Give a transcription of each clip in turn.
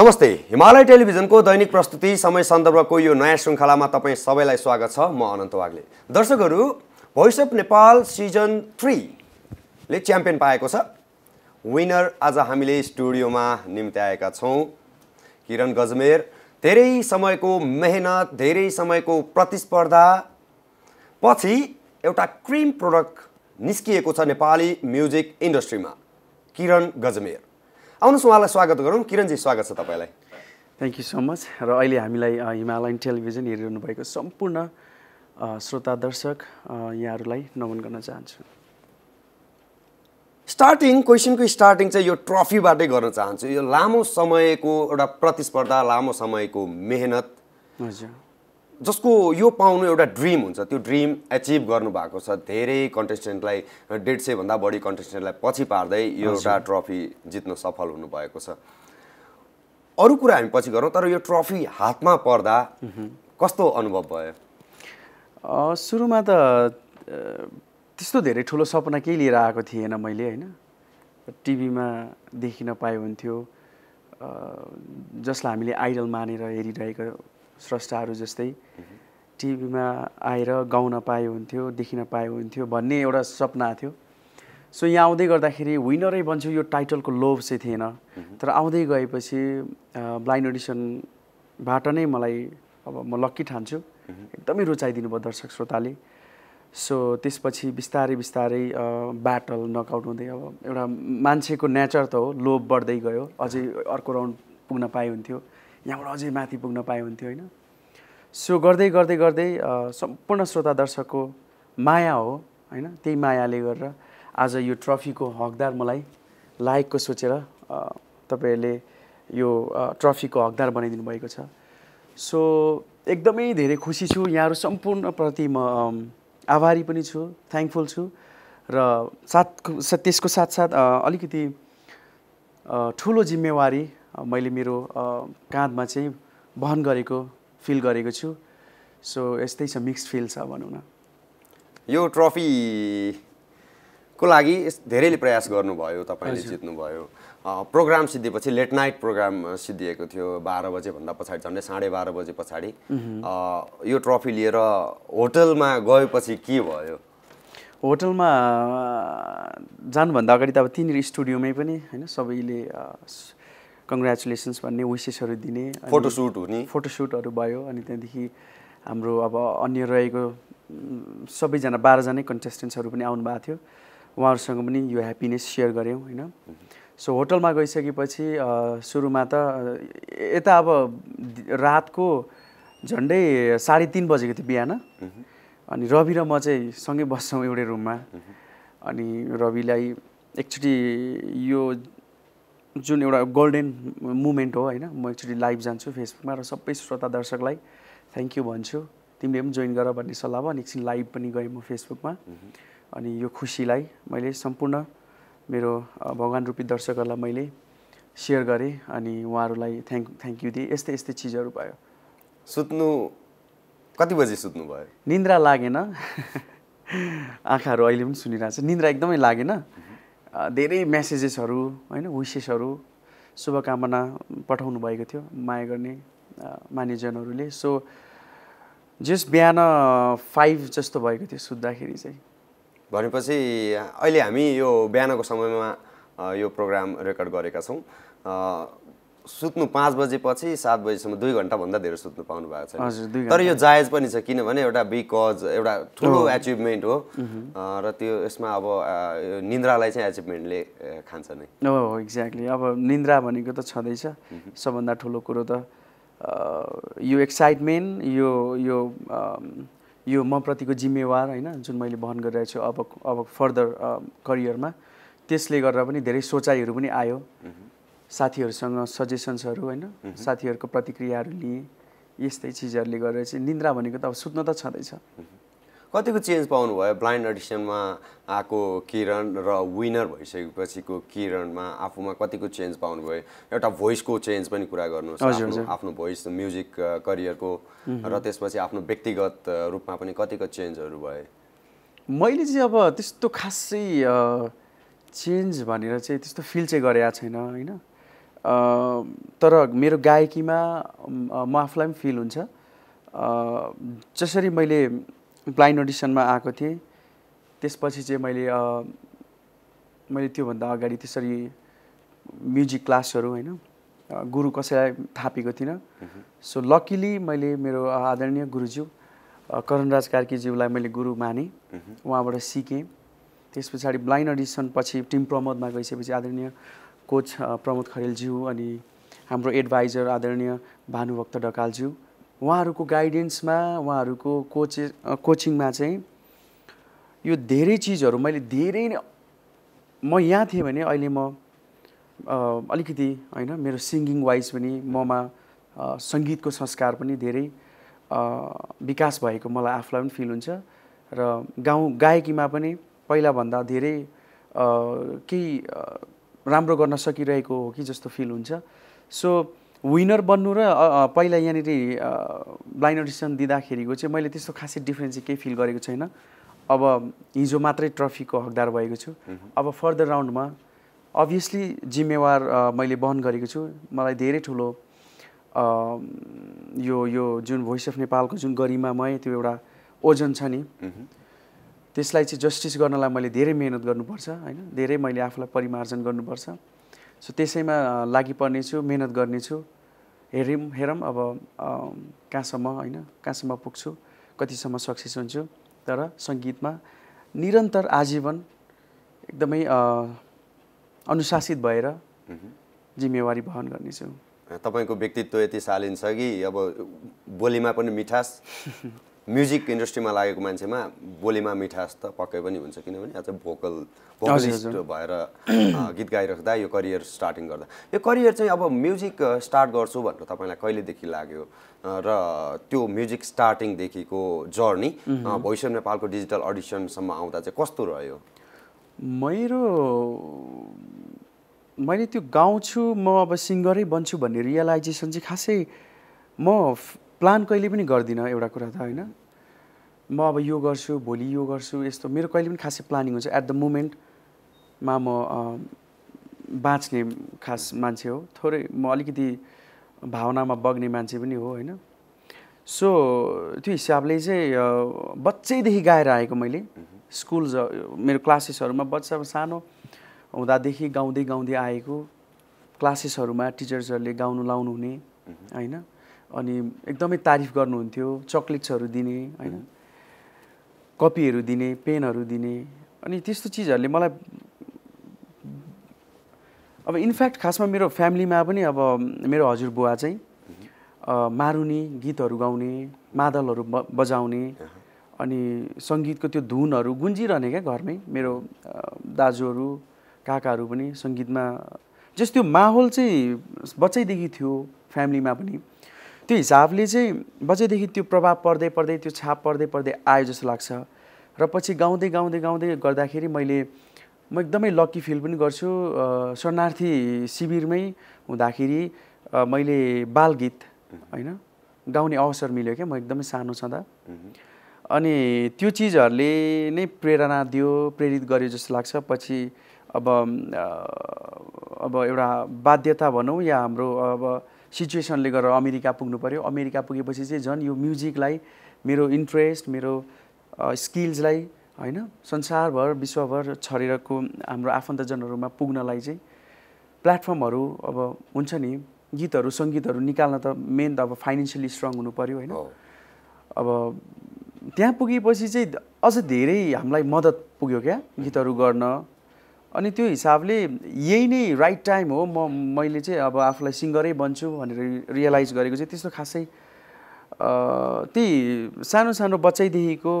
नमस्ते हिमालय टेलिभिजनको दैनिक प्रस्तुति समय सन्दर्भको यो नयाँ श्रृङ्खलामा तपाईँ सबैलाई स्वागत छ म अनन्त वाग्ले दर्शकहरू भोइस अफ नेपाल सिजन थ्रीले च्याम्पियन पाएको छ विनर आज हामीले स्टुडियोमा निम्त्याएका छौँ किरण गजमेर धेरै समयको मेहनत धेरै समयको प्रतिस्पर्धा पछि एउटा क्रिम प्रोडक्ट निस्किएको छ नेपाली म्युजिक इन्डस्ट्रीमा किरण गजमेर आउनुहोस् उहाँलाई स्वागत गरौँ किरणजी स्वागत छ तपाईँलाई थ्याङ्क यू सो मच र अहिले हामीलाई हिमालयन टेलिभिजन हेरिरहनु भएको सम्पूर्ण श्रोता दर्शक यहाँहरूलाई नमन गर्न चाहन्छु स्टार्टिङ क्वेसनको स्टार्टिङ चाहिँ यो ट्रफीबाटै गर्न चाहन्छु यो लामो समयको एउटा प्रतिस्पर्धा लामो समयको मेहनत हजुर जसको यो पाउनु एउटा ड्रिम हुन्छ त्यो ड्रिम एचिभ गर्नुभएको छ धेरै कन्टेस्टेन्टलाई डेढ सयभन्दा बढी कन्टेस्टेन्टलाई पछि पार्दै यो एउटा ट्रफी जित्न सफल हुनुभएको छ अरू कुरा हामी पछि गरौँ तर यो ट्रफी हातमा पर्दा कस्तो अनुभव भयो सुरुमा त त्यस्तो धेरै ठुलो सपना केही लिएर आएको थिएन मैले होइन टिभीमा देखिन पाए हुन्थ्यो जसलाई हामीले आइडल मानेर हेरिरहेको स्रष्टाहरू जस्तै टिभीमा आएर गाउन पाए हुन्थ्यो देखिन पाए हुन्थ्यो भन्ने एउटा सपना थियो सो यहाँ आउँदै गर्दाखेरि विनरै बन्छु यो टाइटलको लोभ चाहिँ थिएन तर आउँदै गएपछि ब्लाइन्ड अडिसनबाट नै मलाई अब म लक्की ठान्छु एकदमै रुचाइदिनु भयो दर्शक श्रोताले सो त्यसपछि बिस्तारै बिस्तारै ब्याटल नकआउट हुँदै अब एउटा मान्छेको नेचर त हो लोभ बढ्दै गयो अझै अर्को राउन्ड पुग्न पाए हुन्थ्यो यहाँबाट अझै माथि पुग्न पाए हुन्थ्यो होइन सो गर्दै गर्दै गर्दै सम्पूर्ण श्रोता दर्शकको माया हो होइन त्यही मायाले गरेर आज यो ट्रफीको हकदार मलाई लायकको सोचेर तपाईँहरूले यो ट्रफीको हकदार बनाइदिनु भएको छ सो एकदमै धेरै खुसी छु यहाँहरू सम्पूर्णप्रति म आभारी पनि छु थ्याङ्कफुल छु र साथ त्यसको साथसाथ अलिकति ठुलो जिम्मेवारी मैले मेरो काँधमा चाहिँ वहन गरेको फिल गरेको छु सो यस्तै छ मिक्स फिल छ भनौँ न यो ट्रफीको लागि धेरैले प्रयास गर्नुभयो तपाईँले जित्नुभयो प्रोग्राम सिद्धिएपछि लेट नाइट प्रोग्राम सिद्धिएको थियो बाह्र बजेभन्दा पछाडि झन्डै साढे बाह्र बजे पछाडि यो ट्रफी लिएर होटलमा गएपछि के भयो होटलमा जानुभन्दा अगाडि त अब तिनीहरू स्टुडियोमै पनि होइन सबैले कङ्ग्रेचुलेसन्स भन्ने विसेसहरू दिने फोटोसुट हुने फोटोसुटहरू भयो अनि त्यहाँदेखि हाम्रो अब अन्य रहेको सबैजना बाह्रजनै कन्टेस्टेन्ट्सहरू पनि आउनुभएको थियो उहाँहरूसँग पनि यो ह्याप्पिनेस सेयर गऱ्यौँ होइन सो होटलमा गइसकेपछि सुरुमा त यता अब रातको झन्डै साढे तिन बजेको थियो बिहान अनि रवि र म चाहिँ सँगै बस्छौँ एउटै रुममा अनि रविलाई एकचोटि यो जुन एउटा गोल्डेन मुमेन्ट हो होइन म एकचोटि लाइभ जान्छु फेसबुकमा र सबै श्रोता दर्शकलाई थ्याङ्क यू भन्छु तिमीले पनि जोइन गर भन्ने सल्लाह भयो अनि एकछिन लाइभ पनि गएँ म फेसबुकमा अनि यो खुसीलाई मैले सम्पूर्ण मेरो भगवान् रूपी दर्शकहरूलाई मैले सेयर गरेँ अनि उहाँहरूलाई थ्याङ्क थ्याङ्क यू दिएँ यस्तै यस्तै चिजहरू भयो सुत्नु कति बजी सुत्नु भयो निन्द्रा लागेन आँखाहरू अहिले पनि सुनिरहेको छ निन्द्रा एकदमै लागेन धेरै मेसेजेसहरू होइन विसेसहरू शुभकामना पठाउनु भएको थियो माया गर्ने मान्यजनहरूले सो जस बिहान फाइभ जस्तो भएको थियो सुत्दाखेरि चाहिँ भनेपछि अहिले हामी यो बिहानको समयमा यो प्रोग्राम रेकर्ड गरेका छौँ सुत्नु पाँच बजेपछि सात बजीसम्म दुई घन्टाभन्दा धेरै सुत्नु पाउनु भएको छ तर यो जायज पनि छ किनभने एउटा बिकज एउटा ठुलो एचिभमेन्ट हो र त्यो यसमा अब निन्द्रालाई चाहिँ एचिभमेन्टले खान्छ नै हो एक्ज्याक्टली अब निन्द्रा भनेको त छँदैछ सबभन्दा ठुलो कुरो त यो एक्साइटमेन्ट यो यो यो प्रतिको जिम्मेवार होइन जुन मैले वहन गरिरहेको छु अब अब फर्दर करियरमा त्यसले गर्दा पनि धेरै सोचाइहरू पनि आयो साथीहरूसँग सजेसन्सहरू होइन साथीहरूको प्रतिक्रियाहरू लिएँ यस्तै चिजहरूले गरेर चाहिँ निन्द्रा भनेको त अब सुत्न त छँदैछ कतिको चेन्ज पाउनुभयो ब्लाइन्ड अडिसनमा आएको किरण र विनर भइसकेपछिको किरणमा आफूमा कतिको चेन्ज पाउनुभयो एउटा भोइसको चेन्ज पनि कुरा गर्नुहोस् आफ्नो आफ्नो भोइस म्युजिक करियरको र त्यसपछि आफ्नो व्यक्तिगत uh, रूपमा पनि कतिको चेन्जहरू भए मैले चाहिँ अब त्यस्तो खासै चेन्ज uh, भनेर चाहिँ त्यस्तो फिल चाहिँ गरेका छैन होइन तर मेरो गायकीमा म आफूलाई पनि फिल हुन्छ जसरी मैले ब्लाइन्ड अडिसनमा आएको थिएँ त्यसपछि चाहिँ मैले मैले त्योभन्दा अगाडि त्यसरी म्युजिक क्लासहरू होइन गुरु कसैलाई थापेको थिइनँ सो लकिली मैले मेरो आदरणीय गुरुज्यू करणराज कार्कीज्यूलाई मैले गुरु माने उहाँबाट सिकेँ त्यस पछाडि ब्लाइन्ड अडिसन पछि टिम प्रमोदमा गइसकेपछि आदरणीय कोच प्रमोद खरेलज्यू अनि हाम्रो एडभाइजर आदरणीय भानुभक्त ढकालज्यू उहाँहरूको गाइडेन्समा उहाँहरूको कोचे कोचिङमा चाहिँ यो धेरै चिजहरू मैले धेरै नै म यहाँ थिएँ भने अहिले म अलिकति होइन मेरो सिङ्गिङ वाइज पनि ममा सङ्गीतको संस्कार पनि धेरै विकास भएको मलाई आफूलाई पनि फिल हुन्छ र गाउँ गायकीमा पनि पहिलाभन्दा धेरै केही राम्रो गर्न सकिरहेको हो कि जस्तो फिल हुन्छ सो विनर बन्नु र पहिला यहाँनिर ब्लाइन्ड अडिसन दिँदाखेरिको चाहिँ मैले त्यस्तो खासै डिफ्रेन्स चाहिँ केही फिल गरेको छैन अब हिजो मात्रै ट्रफीको हकदार भएको छु अब फर्दर राउन्डमा अभियसली जिम्मेवार मैले बहन गरेको छु मलाई धेरै ठुलो यो यो जुन भोइस अफ नेपालको जुन गरिमामय त्यो एउटा ओजन छ नि त्यसलाई चाहिँ जस्टिस गर्नलाई मैले धेरै मिहिनेत गर्नुपर्छ होइन धेरै मैले आफूलाई परिमार्जन गर्नुपर्छ सो त्यसैमा लागि पर्नेछु मिहिनेत गर्नेछु हेरौँ हेरौँ अब कहाँसम्म होइन कहाँसम्म पुग्छु कतिसम्म सक्सेस हुन्छु तर सङ्गीतमा निरन्तर आजीवन एकदमै अनुशासित भएर जिम्मेवारी वहन गर्नेछु तपाईँको व्यक्तित्व यति छ कि अब बोलीमा पनि मिठास म्युजिक इन्डस्ट्रीमा लागेको मान्छेमा बोलीमा मिठास त पक्कै पनि हुन्छ किनभने आज भोकल भोकलिस्ट भएर गीत गाइरहँदा यो करियर स्टार्टिङ गर्दा यो करियर चाहिँ अब म्युजिक स्टार्ट गर्छु भनेर तपाईँलाई कहिलेदेखि लाग्यो र त्यो म्युजिक स्टार्टिङदेखिको जर्नी भोइस अफ नेपालको डिजिटल अडिसनसम्म आउँदा चाहिँ कस्तो रह्यो मेरो मैले त्यो गाउँछु म अब सिङ्गरै बन्छु भन्ने रियलाइजेसन चाहिँ खासै म प्लान कहिले पनि गर्दिनँ एउटा कुरा त होइन म अब यो गर्छु भोलि यो गर्छु यस्तो मेरो कहिले पनि खासै प्लानिङ हुन्छ एट द मोमेन्टमा म बाँच्ने खास मान्छे हो थोरै म अलिकति भावनामा बग्ने मान्छे पनि हो होइन सो त्यो हिसाबले चाहिँ बच्चैदेखि गाएर आएको मैले स्कुल मेरो क्लासेसहरूमा बच्चा सानो हुँदादेखि गाउँदै गाउँदै आएको क्लासेसहरूमा टिचर्सहरूले गाउनु लाउनु हुने होइन अनि एकदमै तारिफ गर्नुहुन्थ्यो चक्लेट्सहरू दिने होइन कपीहरू दिने पेनहरू दिने अनि त्यस्तो चिजहरूले मलाई अब इनफ्याक्ट खासमा मेरो फ्यामिलीमा पनि अब मेरो हजुरबुवा चाहिँ मारुनी गीतहरू गाउने मादलहरू बजाउने अनि सङ्गीतको त्यो धुनहरू गुन्जिरहने क्या घरमै मेरो दाजुहरू काकाहरू पनि सङ्गीतमा जस्तो माहौल चाहिँ बच्चैदेखि थियो फ्यामिलीमा पनि त्यो हिसाबले चाहिँ बजेदेखि त्यो प्रभाव पर्दै पर्दै त्यो छाप पर्दै पर्दै आयो जस्तो लाग्छ र पछि गाउँदै गाउँदै गाउँदै गर्दाखेरि मैले म एकदमै लक्की फिल पनि गर्छु शरणार्थी शिविरमै हुँदाखेरि मैले बाल गीत होइन गाउने अवसर मिल्यो क्या म एकदमै सानो छँदा अनि त्यो चिजहरूले नै प्रेरणा दियो प्रेरित गर्यो जस्तो लाग्छ पछि अब अब एउटा बाध्यता भनौँ या हाम्रो अब सिचुएसनले गर्दा अमेरिका पुग्नु पऱ्यो अमेरिका पुगेपछि चाहिँ झन् यो म्युजिकलाई मेरो इन्ट्रेस्ट मेरो स्किल्सलाई होइन संसारभर विश्वभर छरेरको हाम्रो आफन्तजनहरूमा पुग्नलाई चाहिँ प्लेटफर्महरू अब हुन्छ नि गीतहरू सङ्गीतहरू निकाल्न त मेन त अब फाइनेन्सियली स्ट्रङ हुनु पऱ्यो होइन अब त्यहाँ पुगेपछि चाहिँ अझ धेरै हामीलाई मद्दत पुग्यो क्या गीतहरू गर्न अनि त्यो हिसाबले यही नै राइट टाइम हो म मैले चाहिँ अब आफूलाई सिङ्गरै बन्छु भनेर रियलाइज गरेको चाहिँ त्यस्तो खासै त्यही सानो सानो बच्चैदेखिको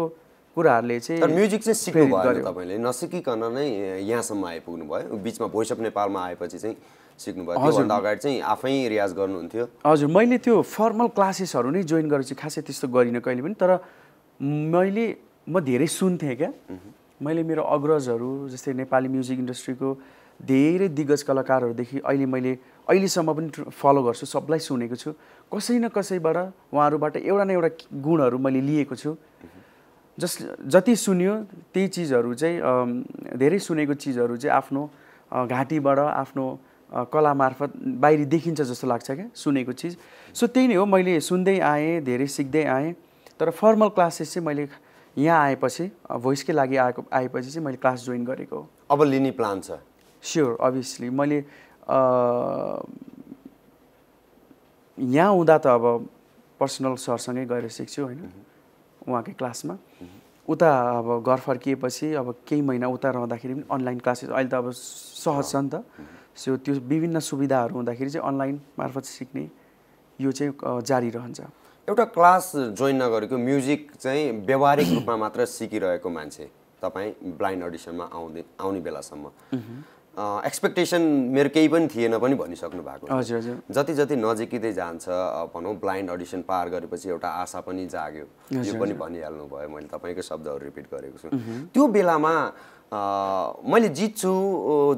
कुराहरूले चाहिँ म्युजिक चाहिँ सिक्नु भयो तपाईँले नसिकिकन नै यहाँसम्म आइपुग्नु भयो बिचमा भोइस अफ नेपालमा आएपछि चाहिँ सिक्नुभयो हजुर अगाडि चाहिँ आफै रियाज गर्नुहुन्थ्यो हजुर मैले त्यो फर्मल क्लासेसहरू नै जोइन गरेपछि खासै त्यस्तो गरिनँ कहिले पनि तर मैले म धेरै सुन्थेँ क्या मैले मेरो अग्रजहरू जस्तै नेपाली म्युजिक इन्डस्ट्रीको धेरै दिग्गज कलाकारहरूदेखि अहिले मैले अहिलेसम्म पनि फलो गर्छु सबलाई सुनेको छु कसै न कसैबाट उहाँहरूबाट एउटा न एउटा गुणहरू मैले लिएको छु जस जति सुन्यो त्यही चिजहरू चाहिँ धेरै सुनेको चिजहरू चाहिँ आफ्नो घाँटीबाट आफ्नो कला मार्फत बाहिरी देखिन्छ जस्तो लाग्छ क्या सुनेको चिज सो त्यही नै हो मैले सुन्दै आएँ धेरै सिक्दै आएँ तर फर्मल क्लासेस चाहिँ मैले यहाँ आएपछि भोइसकै लागि आएको आएपछि चाहिँ मैले क्लास जोइन गरेको अब लिने प्लान छ स्योर अभियसली मैले यहाँ हुँदा त अब पर्सनल सरसँगै गएर सिक्छु होइन उहाँकै क्लासमा उता अब घर फर्किएपछि अब केही महिना उता रहँदाखेरि पनि अनलाइन क्लासेस अहिले त अब सहज छ नि त सो त्यो विभिन्न सुविधाहरू हुँदाखेरि चाहिँ अनलाइन मार्फत सिक्ने यो चाहिँ जारी रहन्छ एउटा क्लास जोइन नगरेको म्युजिक चाहिँ व्यवहारिक रूपमा मात्र सिकिरहेको मान्छे तपाईँ ब्लाइन्ड अडिसनमा आउँदै आउने बेलासम्म एक्सपेक्टेसन मेरो केही पनि थिएन पनि भनिसक्नु भएको हजुर हजुर जति जति नजिकै जान्छ भनौँ ब्लाइन्ड अडिसन पार गरेपछि एउटा आशा पनि जाग्यो यो पनि भनिहाल्नु भयो मैले तपाईँकै शब्दहरू रिपिट गरेको छु त्यो बेलामा मैले जित्छु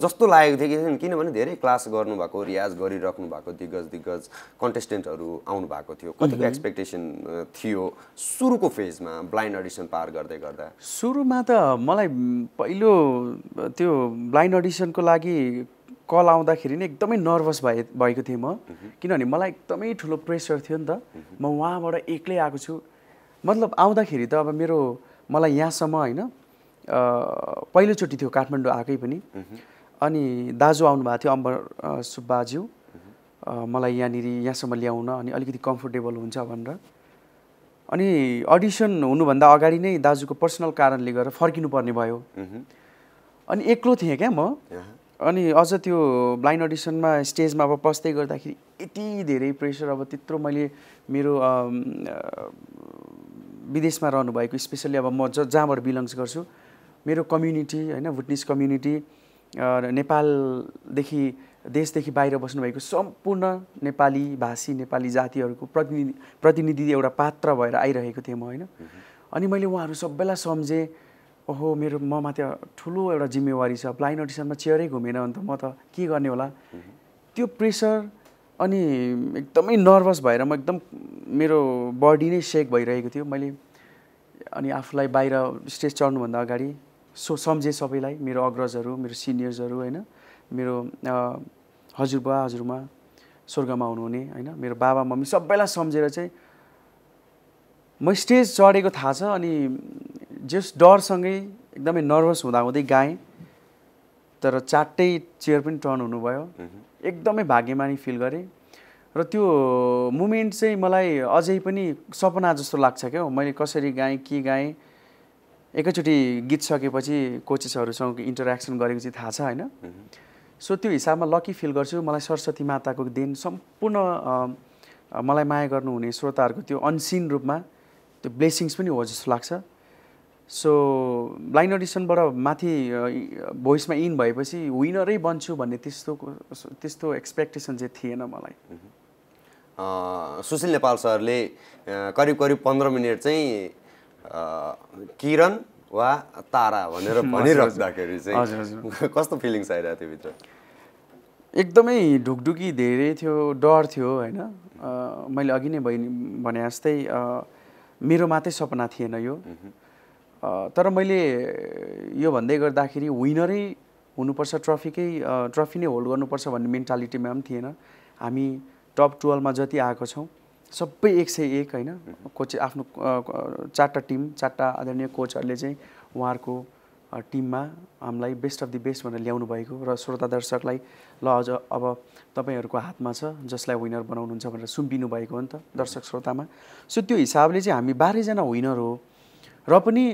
जस्तो लागेको थियो कि किनभने धेरै क्लास गर्नुभएको रियाज गरिराख्नु भएको दिग्गज दिग्गज कन्टेस्टेन्टहरू आउनु भएको थियो कतिको एक्सपेक्टेसन थियो सुरुको फेजमा ब्लाइन्ड अडिसन पार गर्दै गर्दा सुरुमा त मलाई पहिलो त्यो ब्लाइन्ड अडिसनको लागि कल आउँदाखेरि नै एकदमै नर्भस भए भएको थिएँ म किनभने मलाई एकदमै ठुलो प्रेसर थियो नि त म उहाँबाट एक्लै आएको छु मतलब आउँदाखेरि त अब मेरो मलाई यहाँसम्म होइन पहिलोचोटि थियो काठमाडौँ आएकै पनि अनि दाजु आउनुभएको थियो अम्बर सुब्बाज्यू मलाई यहाँनिर यहाँसम्म ल्याउन अनि अलिकति कम्फोर्टेबल हुन्छ भनेर अनि अडिसन हुनुभन्दा अगाडि नै दाजुको पर्सनल कारणले गर्दा फर्किनु पर्ने भयो अनि एक्लो थिएँ क्या म अनि अझ त्यो ब्लाइन्ड अडिसनमा स्टेजमा अब पस्दै गर्दाखेरि यति धेरै प्रेसर अब त्यत्रो मैले मेरो विदेशमा रहनुभएको स्पेसल्ली अब म ज जहाँबाट बिलङ्स गर्छु मेरो कम्युनिटी होइन भुटनिस कम्युनिटी नेपालदेखि देशदेखि बाहिर बस्नुभएको सम्पूर्ण नेपाली भाषी नेपाली जातिहरूको प्रतिनिधि प्रतिनिधि एउटा पात्र भएर आइरहेको थिएँ म होइन अनि मैले उहाँहरू सबैलाई सम्झेँ ओहो मेरो ममा त्यो ठुलो एउटा जिम्मेवारी छ प्लाइन अडिसनमा चेयरै घुमेन अन्त म त के गर्ने होला त्यो प्रेसर अनि एकदमै नर्भस भएर म एकदम मेरो बडी नै सेक भइरहेको थियो मैले अनि आफूलाई बाहिर स्टेज चढ्नुभन्दा अगाडि सो सम्झेँ सबैलाई मेरो अग्रजहरू मेरो सिनियर्सहरू होइन मेरो हजुरबा हजुरमा स्वर्गमा हुनुहुने होइन मेरो बाबा मम्मी सबैलाई सम्झेर चाहिँ म स्टेज चढेको थाहा छ अनि जस डरसँगै एकदमै नर्भस हुँदा हुँदै गाएँ तर चारटै चेयर पनि टर्न हुनुभयो एकदमै भाग्यमानी फिल गरेँ र त्यो मुमेन्ट चाहिँ मलाई अझै पनि सपना जस्तो लाग्छ क्या मैले कसरी गाएँ के गाएँ एकैचोटि गीत सकेपछि कोचेसहरूसँग इन्टरेक्सन गरेको चाहिँ थाहा छ होइन सो त्यो हिसाबमा लकी फिल गर्छु मलाई सरस्वती माताको दिन सम्पूर्ण मलाई माया गर्नुहुने श्रोताहरूको त्यो अनसिन रूपमा त्यो ब्लेसिङ्स पनि हो जस्तो लाग्छ सो ब्लाइन्ड अडिसनबाट माथि भोइसमा इन भएपछि विनरै बन्छु भन्ने त्यस्तो त्यस्तो एक्सपेक्टेसन चाहिँ थिएन मलाई सुशील नेपाल सरले करिब करिब पन्ध्र मिनट चाहिँ किरण वा तारा भनेर भनिराख्दाखेरि चाहिँ कस्तो फिलिङ्स आइरहेको थियो भित्र एकदमै ढुकढुकी धेरै थियो डर थियो होइन मैले अघि नै भने जस्तै मेरो मात्रै सपना थिएन यो तर मैले यो भन्दै गर्दाखेरि विनरै हुनुपर्छ ट्रफीकै ट्रफी नै होल्ड गर्नुपर्छ भन्ने मेन्टालिटीमा पनि थिएन हामी टप टुवेल्भमा जति आएको छौँ सबै एक सय एक होइन कोच आफ्नो चारवटा टिम चारवटा आदरणीय कोचहरूले चाहिँ उहाँहरूको टिममा हामीलाई बेस्ट अफ दि बेस्ट भनेर ल्याउनु भएको र श्रोता दर्शकलाई ल अझ अब तपाईँहरूको हातमा छ जसलाई विनर बनाउनुहुन्छ भनेर सुम्पिनु भएको हो नि त दर्शक श्रोतामा सो त्यो हिसाबले चाहिँ हामी बाह्रैजना विनर हो र पनि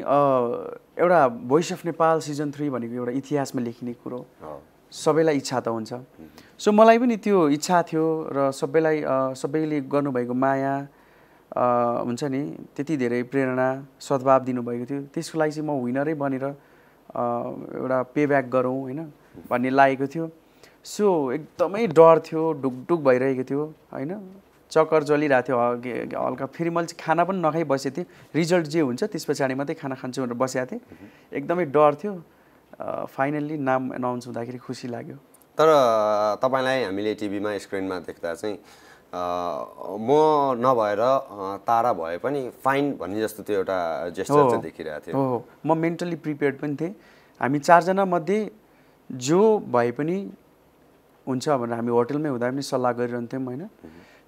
एउटा voice of Nepal season three भनेको एउटा इतिहासमा लेखिने कुरो सबैलाई इच्छा त हुन्छ सो मलाई पनि त्यो इच्छा थियो र सबैलाई सबैले गर्नुभएको माया हुन्छ नि त्यति धेरै प्रेरणा सद्भाव दिनुभएको थियो त्यसको लागि चाहिँ म विनरै बनेर एउटा पे ब्याक गरौँ होइन भन्ने लागेको थियो सो एकदमै डर थियो ढुकढुक भइरहेको थियो होइन चक्कर जलिरहेको थियो हल्का फेरि मैले चाहिँ खाना पनि नखाइ बसेको थिएँ रिजल्ट जे हुन्छ त्यस पछाडि मात्रै खाना खान्छु भनेर बसेको थिएँ एकदमै डर थियो फाइनल्ली नाम एनाउन्स हुँदाखेरि खुसी लाग्यो तर तपाईँलाई हामीले टिभीमा स्क्रिनमा देख्दा चाहिँ म नभएर तारा भए पनि फाइन भन्ने जस्तो त्यो एउटा जेस्चर चाहिँ देखिरहेको थियो म मेन्टली प्रिपेयर पनि थिएँ हामी चारजना मध्ये जो भए पनि हुन्छ भनेर हामी होटलमै हुँदा पनि सल्लाह गरिरहन्थ्यौँ होइन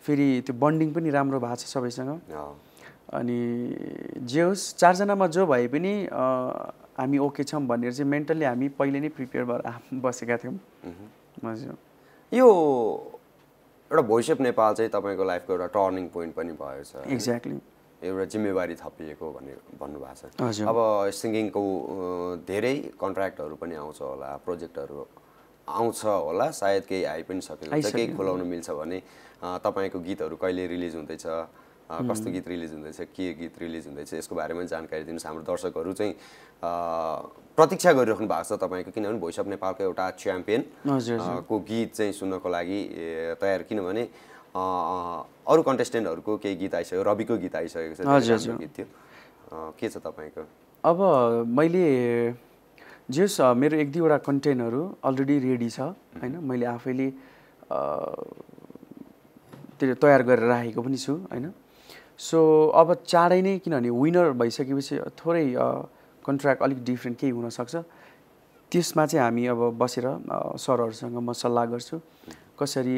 फेरि त्यो बन्डिङ पनि राम्रो भएको छ सबैसँग अनि जे होस् चारजनामा जो भए पनि हामी ओके छौँ भनेर चाहिँ मेन्टल्ली हामी पहिले नै प्रिपेयर भएर बसेका थियौँ हजुर यो एउटा भोइस अफ नेपाल चाहिँ तपाईँको लाइफको एउटा टर्निङ पोइन्ट पनि भएछ एक्ज्याक्टली एउटा जिम्मेवारी थपिएको भन्ने भन्नुभएको छ अब सिङ्गिङको धेरै कन्ट्र्याक्टहरू पनि आउँछ होला प्रोजेक्टहरू आउँछ होला सायद केही आइ पनि सकिन्छ केही खुलाउनु मिल्छ भने तपाईँको गीतहरू कहिले रिलिज हुँदैछ कस्तो गीत रिलिज हुँदैछ के गीत रिलिज हुँदैछ यसको बारेमा जानकारी दिनुहोस् हाम्रो दर्शकहरू चाहिँ प्रतीक्षा गरिराख्नु भएको छ तपाईँको किनभने भोइस अफ नेपालको एउटा च्याम्पियन को गीत चाहिँ सुन्नको लागि तयार किनभने अरू कन्टेस्टेन्टहरूको केही गीत आइसक्यो रविको गीत आइसकेको छ गीत थियो के छ तपाईँको अब मैले जेस मेरो एक दुईवटा कन्टेन्टहरू अलरेडी रेडी छ होइन मैले आफैले त्यो तयार गरेर राखेको पनि छु होइन सो अब चाँडै नै किनभने विनर भइसकेपछि थोरै कन्ट्र्याक्ट अलिक डिफ्रेन्ट केही हुनसक्छ त्यसमा चाहिँ हामी अब बसेर सरहरूसँग म सल्लाह गर्छु कसरी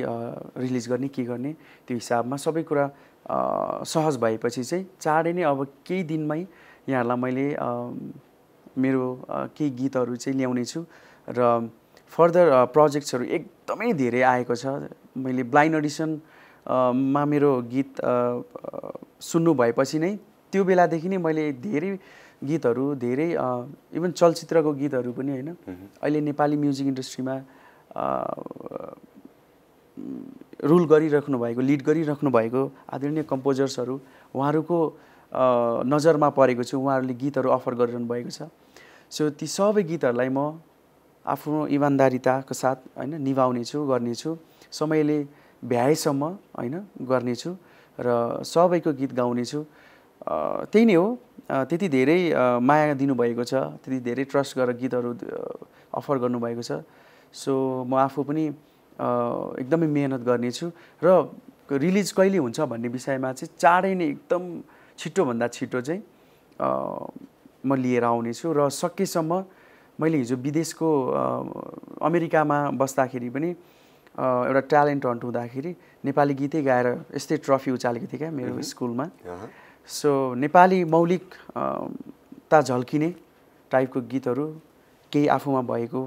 रिलिज गर्ने के गर्ने त्यो हिसाबमा सबै कुरा सहज भएपछि चाहिँ चाँडै नै अब केही दिनमै यहाँहरूलाई मैले मेरो केही गीतहरू चाहिँ ल्याउने छु र फर्दर प्रोजेक्ट्सहरू एकदमै धेरै आएको छ मैले ब्लाइन्ड अडिसनमा मेरो गीत सुन्नु भएपछि नै त्यो बेलादेखि नै मैले धेरै गीतहरू धेरै इभन चलचित्रको गीतहरू पनि होइन अहिले नेपाली म्युजिक इन्डस्ट्रीमा रुल गरिराख्नु भएको लिड गरिराख्नु भएको आदरणीय कम्पोजर्सहरू उहाँहरूको नजरमा परेको छु उहाँहरूले गीतहरू अफर गरिरहनु भएको छ सो ती सबै गीतहरूलाई म आफ्नो इमान्दारिताको साथ होइन निभाउनेछु गर्नेछु समयले भ्याएसम्म होइन गर्नेछु र सबैको गीत गाउनेछु त्यही नै हो त्यति धेरै माया दिनुभएको छ त्यति धेरै ट्रस्ट गरेर गीतहरू अफर गर्नुभएको छ सो म आफू पनि एकदमै मिहिनेत गर्नेछु र रिलिज कहिले हुन्छ भन्ने विषयमा चाहिँ चाँडै नै एकदम छिटोभन्दा छिटो चाहिँ म लिएर आउनेछु र सकेसम्म मैले हिजो विदेशको अमेरिकामा बस्दाखेरि पनि एउटा ट्यालेन्ट हन्ट हुँदाखेरि नेपाली गीतै गाएर यस्तै ट्रफी उचालेको थिएँ क्या मेरो स्कुलमा सो नेपाली मौलिकता झल्किने टाइपको गीतहरू केही आफूमा भएको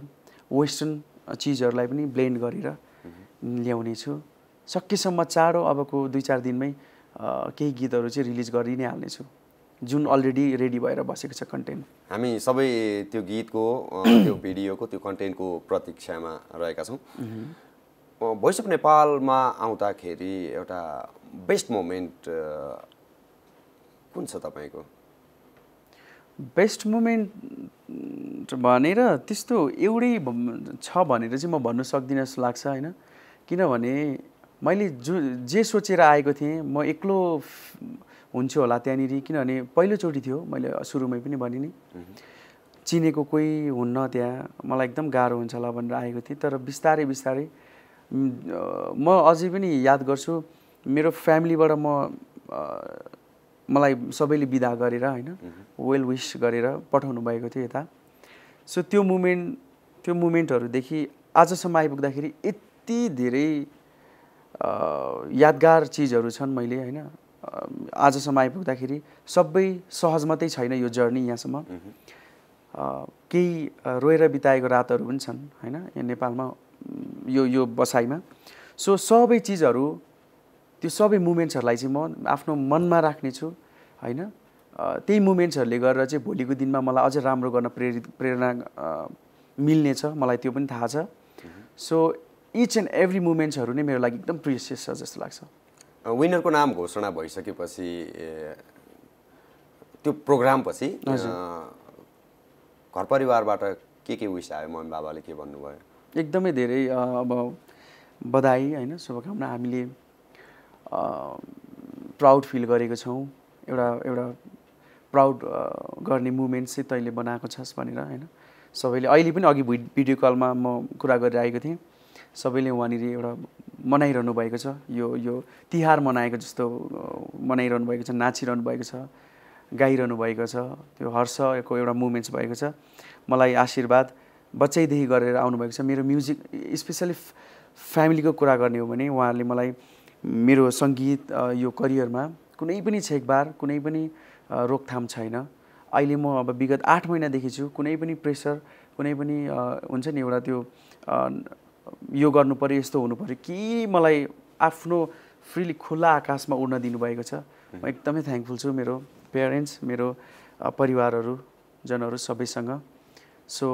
वेस्टर्न चिजहरूलाई पनि ब्लेन्ड गरेर ल्याउने छु सकेसम्म चाँडो अबको दुई चार दिनमै केही गीतहरू चाहिँ रिलिज गरि नै हाल्नेछु जुन अलरेडी रेडी भएर बसेको छ कन्टेन्ट हामी सबै त्यो गीतको त्यो भिडियोको त्यो कन्टेन्टको प्रतीक्षामा रहेका छौँ भोइस अफ नेपालमा आउँदाखेरि एउटा बेस्ट मोमेन्ट कुन छ तपाईँको बेस्ट मोमेन्ट भनेर त्यस्तो एउटै छ भनेर चाहिँ म भन्नु सक्दिनँ जस्तो लाग्छ होइन किनभने मैले जो जे सोचेर आएको थिएँ म एक्लो हुन्छु होला त्यहाँनिर किनभने पहिलोचोटि थियो मैले सुरुमै पनि भने नि चिनेको कोही हुन्न त्यहाँ मलाई एकदम गाह्रो हुन्छ होला भनेर आएको थिएँ तर बिस्तारै बिस्तारै म अझै पनि याद गर्छु मेरो फ्यामिलीबाट म मलाई सबैले विदा गरेर होइन वेल विस गरेर पठाउनु भएको थियो यता सो त्यो मुमेन्ट त्यो मुमेन्टहरूदेखि आजसम्म आइपुग्दाखेरि यति धेरै यादगार चिजहरू छन् मैले होइन आजसम्म आइपुग्दाखेरि सबै सहज मात्रै छैन यो जर्नी यहाँसम्म केही रोएर बिताएको रातहरू पनि छन् होइन यो नेपालमा यो यो बसाइमा सो सबै चिजहरू त्यो सबै मुमेन्ट्सहरूलाई चाहिँ म आफ्नो मनमा राख्नेछु होइन त्यही मुमेन्ट्सहरूले गरेर चाहिँ भोलिको दिनमा मलाई अझै राम्रो गर्न प्रेरित प्रेरणा मिल्नेछ मलाई त्यो पनि थाहा छ सो इच एन्ड एभ्री मुमेन्ट्सहरू नै मेरो लागि एकदम प्रिसियस छ जस्तो लाग्छ विनरको नाम घोषणा भइसकेपछि त्यो प्रोग्रामपछि घर परिवारबाट के के उइस आयो मम्मी बाबाले के भन्नुभयो एकदमै धेरै अब बधाई होइन शुभकामना हामीले प्राउड फिल गरेको छौँ एउटा एउटा प्राउड गर्ने मुमेन्ट चाहिँ तैँले बनाएको छस् भनेर होइन सबैले अहिले पनि अघि भिडियो कलमा म कुरा गरिरहेको थिएँ सबैले उहाँनिर एउटा मनाइरहनु भएको छ यो यो तिहार मनाएको जस्तो मनाइरहनु भएको छ नाचिरहनु भएको छ गाइरहनु भएको छ त्यो हर्षको एउटा मुमेन्ट्स भएको छ मलाई आशीर्वाद बच्चैदेखि गरेर आउनुभएको छ मेरो म्युजिक स्पेसली फ्यामिलीको कुरा गर्ने हो भने उहाँहरूले मलाई मेरो सङ्गीत यो करियरमा कुनै पनि छेकबार कुनै पनि रोकथाम छैन अहिले म अब विगत आठ महिनादेखि छु कुनै पनि प्रेसर कुनै पनि हुन्छ नि एउटा त्यो यो गर्नु पऱ्यो यस्तो हुनु पऱ्यो कि मलाई आफ्नो फ्रिली खुल्ला आकाशमा उड्न दिनुभएको छ म एकदमै थ्याङ्कफुल छु मेरो पेरेन्ट्स मेरो परिवारहरू जनहरू सबैसँग सो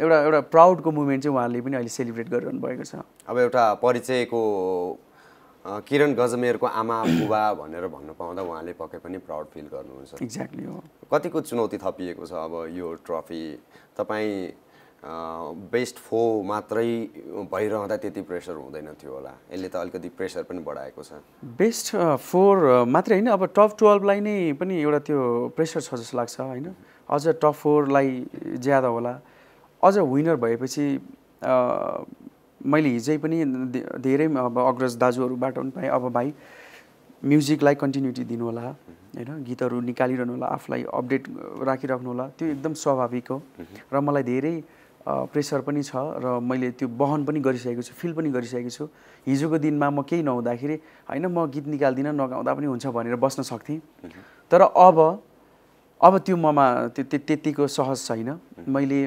एउटा एउटा प्राउडको मुभमेन्ट चाहिँ उहाँले पनि अहिले सेलिब्रेट गरिरहनु भएको छ अब एउटा परिचयको किरण गजमेरको आमा बुबा भनेर भन्नु पाउँदा उहाँले पक्कै पनि प्राउड फिल गर्नुहुन्छ एक्ज्याक्टली हो कतिको चुनौती थपिएको छ अब यो ट्रफी तपाईँ बेस्ट फो मात्रै भइरहँदा त्यति प्रेसर हुँदैन थियो होला यसले त अलिकति प्रेसर पनि बढाएको छ बेस्ट फोर मात्रै होइन अब टप टुवेल्भलाई नै पनि एउटा त्यो प्रेसर छ जस्तो लाग्छ होइन अझ टप फोरलाई ज्यादा होला अझ विनर भएपछि मैले हिजै पनि धेरै अब अग्रज दाजुहरूबाट पनि पाएँ अब भाइ म्युजिकलाई कन्टिन्युटी दिनुहोला होइन गीतहरू निकालिरहनु होला आफूलाई अपडेट राखिराख्नु होला त्यो एकदम स्वाभाविक हो र मलाई धेरै प्रेसर पनि छ र मैले त्यो बहन पनि गरिसकेको छु फिल पनि गरिसकेको छु हिजोको दिनमा म केही नहुँदाखेरि होइन म गीत निकाल्दिनँ नगाउँदा पनि हुन्छ भनेर बस्न सक्थेँ तर अब अब त्यो ममा त्यो त्यतिको सहज छैन मैले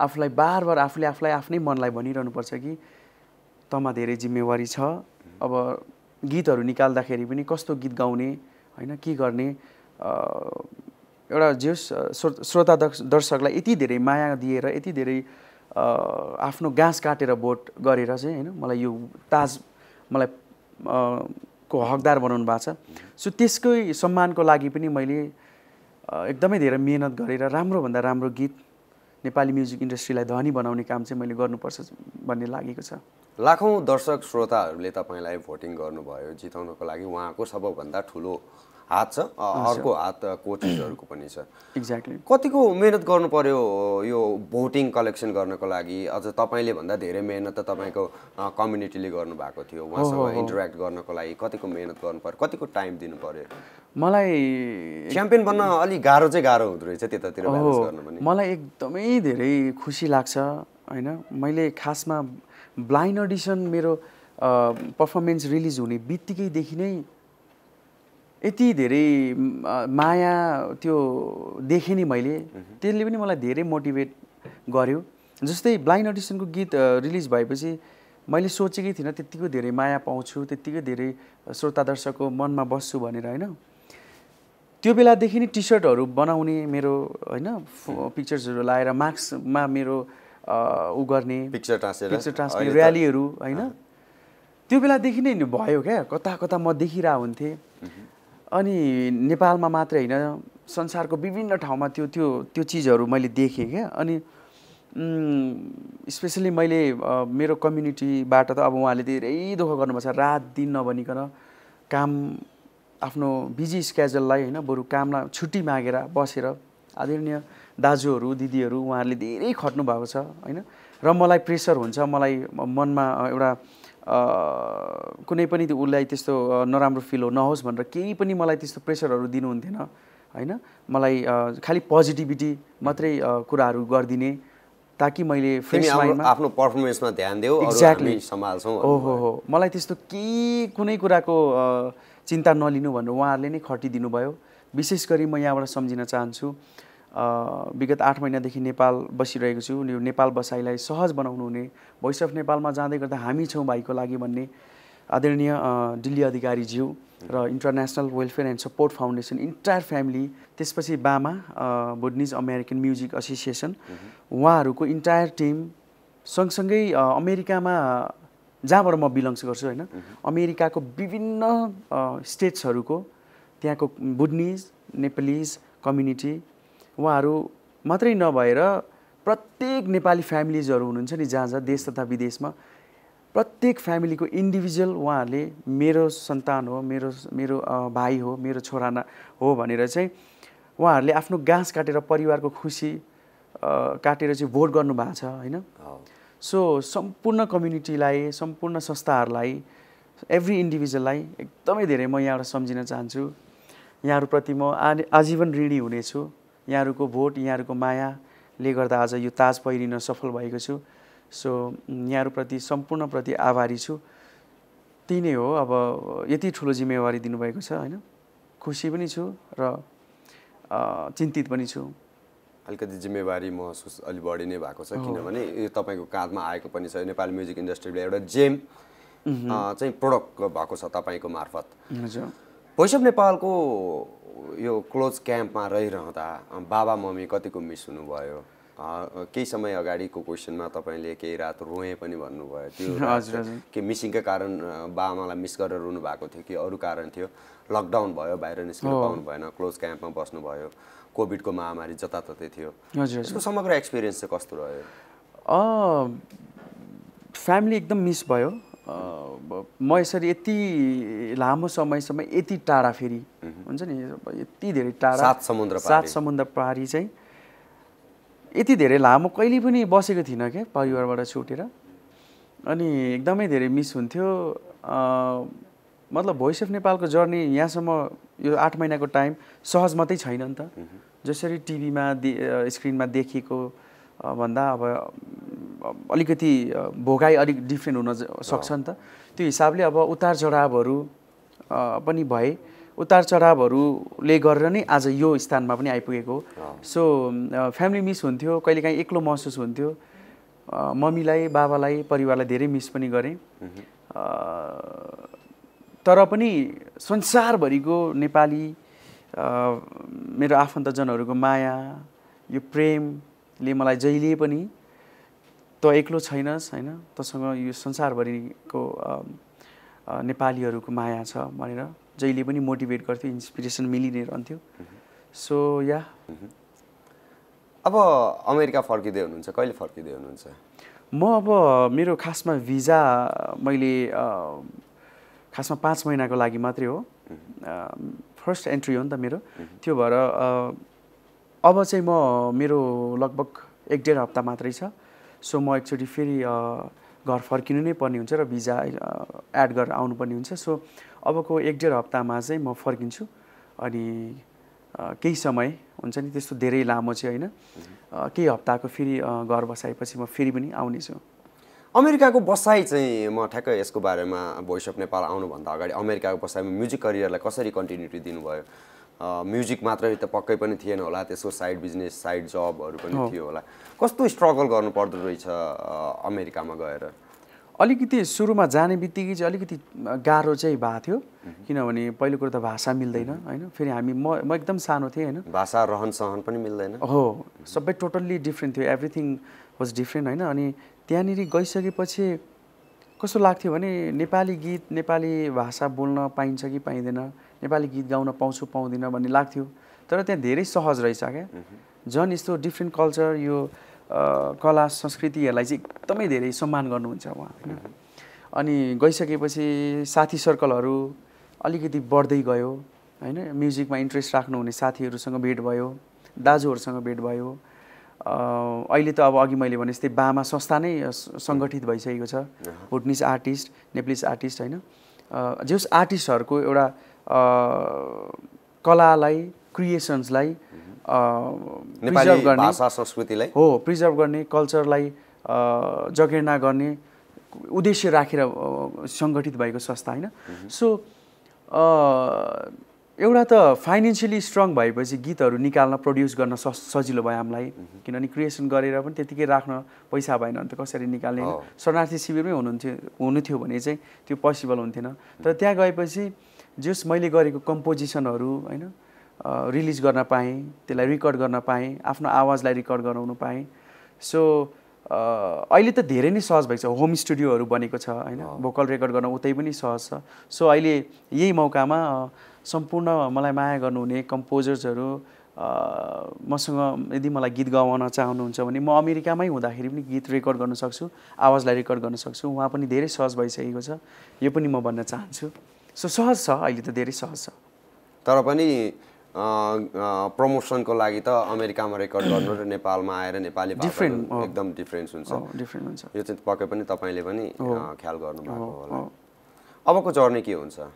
आफूलाई बार बार आफूले आफूलाई आफ्नै मनलाई भनिरहनुपर्छ कि तमा धेरै जिम्मेवारी छ अब गीतहरू निकाल्दाखेरि पनि कस्तो गीत गाउने होइन के गर्ने एउटा जे श्रोता दर्शकलाई यति धेरै माया दिएर यति धेरै आफ्नो गाँस काटेर भोट गरेर चाहिँ होइन मलाई यो ताज मलाई को हकदार बनाउनु भएको छ सो त्यसकै सम्मानको लागि पनि मैले एकदमै धेरै मिहिनेत गरेर राम्रोभन्दा राम्रो गीत नेपाली म्युजिक इन्डस्ट्रीलाई धनी बनाउने काम चाहिँ मैले गर्नुपर्छ भन्ने लागेको छ लाखौँ दर्शक श्रोताहरूले तपाईँलाई भोटिङ गर्नुभयो जिताउनको लागि उहाँको सबैभन्दा ठुलो हात छ अर्को हात कोचेसहरूको पनि छ एक्ज्याक्टली कतिको मिहिनेत गर्नु पर्यो यो भोटिङ कलेक्सन गर्नको लागि अझ तपाईँले भन्दा धेरै मिहिनेत त तपाईँको कम्युनिटीले गर्नुभएको थियो उहाँसँग इन्टरेक्ट गर्नको लागि कतिको मिहिनेत गर्नु पर्यो कतिको टाइम दिनु पर्यो मलाई च्याम्पियन बन्न अलिक गाह्रो चाहिँ गाह्रो हुँदो रहेछ त्यतातिर गर्नु पनि मलाई एकदमै धेरै खुसी लाग्छ होइन मैले खासमा ब्लाइन्ड अडिसन मेरो पर्फर्मेन्स रिलिज हुने बित्तिकैदेखि नै यति धेरै माया त्यो देखेँ नि मैले त्यसले पनि मलाई धेरै मोटिभेट गर्यो जस्तै ब्लाइन्ड अडिसनको गीत रिलिज भएपछि मैले सोचेकै थिइनँ त्यत्तिको धेरै माया पाउँछु त्यत्तिकै धेरै श्रोता दर्शकको मनमा बस्छु भनेर होइन त्यो बेलादेखि नै टी सर्टहरू बनाउने मेरो होइन पिक्चर्सहरू लाएर मार्क्समा मेरो ऊ गर्ने पिक्चर टाँसेर पिक्चर टाँस्ने ऱ्यालीहरू होइन त्यो बेलादेखि नै भयो क्या कता कता म देखिरहेको हुन्थेँ अनि नेपालमा मात्रै होइन संसारको विभिन्न ठाउँमा त्यो त्यो त्यो चिजहरू मैले देखेँ क्या अनि स्पेसली मैले मेरो कम्युनिटीबाट त अब उहाँले धेरै दुःख गर्नुपर्छ रात दिन नभनिकन काम आफ्नो बिजी स्केजललाई होइन बरु काममा छुट्टी मागेर बसेर आदरणीय दाजुहरू दिदीहरू उहाँहरूले धेरै खट्नु भएको छ होइन र मलाई प्रेसर हुन्छ मलाई मनमा एउटा कुनै पनि उसलाई त्यस्तो नराम्रो फिल हो नहोस् भनेर केही पनि मलाई त्यस्तो प्रेसरहरू दिनुहुन्थेन होइन मलाई खालि पोजिटिभिटी मात्रै कुराहरू गरिदिने ताकि मैले फ्रेस आफ्नो पर्फर्मेन्समा ध्यान देऊ एक्ज्याक्टली सम्हाल्छौँ ओहो हो मलाई त्यस्तो केही कुनै कुराको चिन्ता नलिनु भनेर उहाँहरूले नै खटिदिनु भयो विशेष गरी म यहाँबाट सम्झिन चाहन्छु विगत आठ महिनादेखि नेपाल बसिरहेको छु यो नेपाल बसाइलाई सहज बनाउनु हुने भोइस अफ नेपालमा जाँदै गर्दा हामी छौँ भाइको लागि भन्ने आदरणीय दिल्ली अधिकारीज्यू र international welfare and support foundation entire family त्यसपछि बामा बुडनिज अमेरिकन म्युजिक एसोसिएसन उहाँहरूको इन्टायर टिम सँगसँगै अमेरिकामा जहाँबाट म बिलङ्स गर्छु होइन अमेरिकाको विभिन्न स्टेट्सहरूको त्यहाँको बुडनिज नेपालिज कम्युनिटी उहाँहरू मात्रै नभएर प्रत्येक नेपाली फ्यामिलिजहरू हुनुहुन्छ नि जहाँ जहाँ देश तथा विदेशमा प्रत्येक फ्यामिलीको इन्डिभिजुअल उहाँहरूले मेरो सन्तान हो मेरो मेरो भाइ हो मेरो छोराना हो भनेर चाहिँ उहाँहरूले आफ्नो गाँस काटेर परिवारको खुसी काटेर चाहिँ भोट गर्नुभएको छ होइन सो सम्पूर्ण कम्युनिटीलाई सम्पूर्ण संस्थाहरूलाई एभ्री इन्डिभिजुअललाई एकदमै धेरै म यहाँबाट सम्झिन चाहन्छु यहाँहरूप्रति म आजीवन ऋणी हुनेछु यहाँहरूको भोट यहाँहरूको मायाले गर्दा आज यो ताज पहिरिन सफल भएको छु सो यहाँहरूप्रति सम्पूर्णप्रति आभारी छु त्यही नै हो अब यति ठुलो जिम्मेवारी दिनुभएको छ होइन खुसी पनि छु र चिन्तित पनि छु अलिकति जिम्मेवारी महसुस अलि बढी नै भएको छ किनभने यो तपाईँको काँधमा आएको पनि छ नेपाली म्युजिक इन्डस्ट्रीले एउटा जेम चाहिँ प्रडक्ट भएको छ तपाईँको मार्फत हजुर भोइस अफ नेपालको यो क्लोज क्याम्पमा रहिरहँदा बाबा मम्मी कतिको मिस हुनुभयो केही समय अगाडिको क्वेसनमा तपाईँले केही रात रोएँ पनि भन्नुभयो त्यो के मिसिङकै कारण बाबामालाई मिस गरेर रुनु भएको थियो कि अरू कारण थियो लकडाउन भयो बाहिर निस्किनु पाउनु भएन क्लोज क्याम्पमा बस्नुभयो कोभिडको महामारी जताततै थियो यसको समग्र एक्सपिरियन्स चाहिँ कस्तो रह्यो फ्यामिली एकदम मिस भयो म यसरी यति लामो समयसम्म यति टाढा फेरि हुन्छ नि यति धेरै टाढा सात समुद्र सात समुद्र पारी चाहिँ यति धेरै लामो कहिले पनि बसेको थिइनँ क्या परिवारबाट छुटेर अनि एकदमै धेरै मिस हुन्थ्यो मतलब भोइस अफ नेपालको जर्नी यहाँसम्म यो आठ महिनाको टाइम सहज मात्रै छैन नि त जसरी टिभीमा दे स्क्रिनमा देखेको भन्दा अब अलिकति भोगाइ अलिक डिफ्रेन्ट हुन सक्छ नि त त्यो हिसाबले अब उतार चढावहरू पनि भए उतार चढावहरूले गरेर नै आज यो स्थानमा पनि आइपुगेको हो सो फ्यामिली मिस हुन्थ्यो कहिलेकाहीँ एक्लो महसुस हुन्थ्यो मम्मीलाई बाबालाई परिवारलाई धेरै मिस पनि गरेँ तर पनि संसारभरिको नेपाली मेरो आफन्तजनहरूको माया यो प्रेमले मलाई जहिले पनि त एक्लो छैनस् होइन तसँग यो संसारभरिको नेपालीहरूको माया छ भनेर जहिले पनि मोटिभेट गर्थ्यो इन्सपिरेसन रहन्थ्यो सो या अब अमेरिका फर्किँदै हुनुहुन्छ कहिले फर्किँदै हुनुहुन्छ म अब मेरो खासमा भिजा मैले खासमा पाँच महिनाको लागि मात्रै हो फर्स्ट एन्ट्री हो नि त मेरो त्यो भएर अब चाहिँ म मेरो लगभग एक डेढ हप्ता मात्रै छ सो म एकचोटि फेरि घर फर्किनु नै पर्ने हुन्छ र भिजा एड गरेर आउनुपर्ने हुन्छ सो अबको एक डेढ हप्तामा चाहिँ म फर्किन्छु अनि केही समय हुन्छ नि त्यस्तो धेरै लामो चाहिँ होइन केही हप्ताको फेरि घर बसाएपछि म फेरि पनि आउनेछु अमेरिकाको बसाइ चाहिँ म ठ्याक्कै यसको बारेमा भोइस अफ नेपाल आउनुभन्दा अगाडि अमेरिकाको बसाइमा म्युजिक करियरलाई कसरी कन्टिन्युटी दिनुभयो म्युजिक मात्रै त पक्कै पनि थिएन होला त्यसको साइड बिजनेस साइड जबहरू पनि थियो होला कस्तो स्ट्रगल गर्नु पर्दो रहेछ अमेरिकामा गएर अलिकति सुरुमा जाने बित्तिकै चाहिँ अलिकति गाह्रो चाहिँ भएको थियो किनभने पहिलो कुरो त भाषा मिल्दैन होइन फेरि हामी म म एकदम सानो थिएँ होइन भाषा रहन सहन पनि मिल्दैन हो सबै टोटल्ली डिफ्रेन्ट थियो एभ्रिथिङ वाज डिफ्रेन्ट होइन अनि त्यहाँनिर गइसकेपछि कस्तो लाग्थ्यो भने नेपाली गीत नेपाली भाषा बोल्न पाइन्छ कि पाइँदैन नेपाली गीत गाउन पाउँछु पाउँदिनँ भन्ने लाग्थ्यो तर त्यहाँ धेरै सहज रहेछ क्या झन् यस्तो डिफ्रेन्ट कल्चर यो कला संस्कृतिहरूलाई चाहिँ एकदमै धेरै सम्मान गर्नुहुन्छ उहाँ होइन अनि गइसकेपछि साथी सर्कलहरू अलिकति बढ्दै गयो होइन म्युजिकमा इन्ट्रेस्ट राख्नुहुने साथीहरूसँग भेट भयो दाजुहरूसँग भेट भयो अहिले त अब अघि मैले भने जस्तै बामा संस्था नै सङ्गठित भइसकेको छ भुटनिस आर्टिस्ट नेप्लिस आर्टिस्ट होइन जस आर्टिस्टहरूको एउटा कलालाई क्रिएसन्सलाई प्रिजर्भ गर्ने संस्कृतिलाई हो प्रिजर्भ गर्ने कल्चरलाई जगेर्ना गर्ने उद्देश्य राखेर सङ्गठित भएको संस्था होइन सो एउटा त फाइनेन्सियली स्ट्रङ भएपछि गीतहरू निकाल्न प्रड्युस गर्न स सजिलो भयो हामीलाई किनभने क्रिएसन गरेर पनि त्यतिकै राख्न पैसा भएन भने त कसरी निकाल्ने शरणार्थी शिविरमै हुनुहुन्थ्यो हुनु थियो भने चाहिँ त्यो पोसिबल हुन्थेन तर त्यहाँ गएपछि जस मैले गरेको कम्पोजिसनहरू होइन रिलिज गर्न पाएँ त्यसलाई रेकर्ड गर्न पाएँ आफ्नो आवाजलाई रेकर्ड गराउनु पाएँ सो अहिले त धेरै नै सहज भएको छ होम स्टुडियोहरू बनेको छ होइन भोकल रेकर्ड गर्न उतै पनि सहज छ सो अहिले यही मौकामा सम्पूर्ण मलाई माया गर्नुहुने कम्पोजर्सहरू मसँग यदि मलाई गीत गाउन चाहनुहुन्छ भने म अमेरिकामै हुँदाखेरि पनि गीत रेकर्ड गर्न सक्छु आवाजलाई रेकर्ड गर्न सक्छु उहाँ पनि धेरै सहज भइसकेको छ यो पनि म भन्न चाहन्छु सो सहज छ अहिले त धेरै सहज छ तर पनि प्रमोसनको लागि त अमेरिकामा रेकर्ड गर्नु र नेपालमा आएर नेपाली डिफ्रेन्ट एकदम डिफ्रेन्स हुन्छ डिफ्रेन्ट हुन्छ यो चाहिँ पक्कै पनि तपाईँले पनि ख्याल गर्नुभएको होला अबको जर्नी के हुन्छ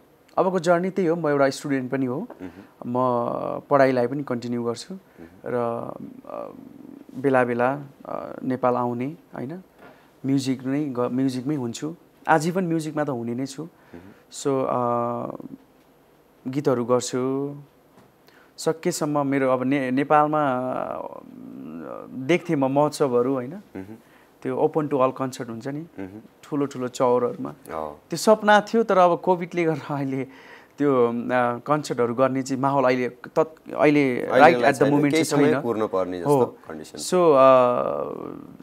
अबको जर्नी त्यही हो म एउटा स्टुडेन्ट पनि हो म पढाइलाई पनि कन्टिन्यू गर्छु र बेला बेला नेपाल आउने होइन म्युजिक नै म्युजिकमै हुन्छु आजीवन म्युजिकमा त हुने नै छु सो गीतहरू गर्छु सकेसम्म मेरो अब ने नेपालमा देख्थेँ म महोत्सवहरू होइन त्यो ओपन टु अल कन्सर्ट हुन्छ नि ठुलो ठुलो चौरहरूमा त्यो सपना थियो तर अब कोभिडले गर्दा अहिले त्यो कन्सर्टहरू गर्ने चाहिँ माहौल अहिले तत् अहिले राइट एट द मोमेन्ट चाहिँ छैन हो सो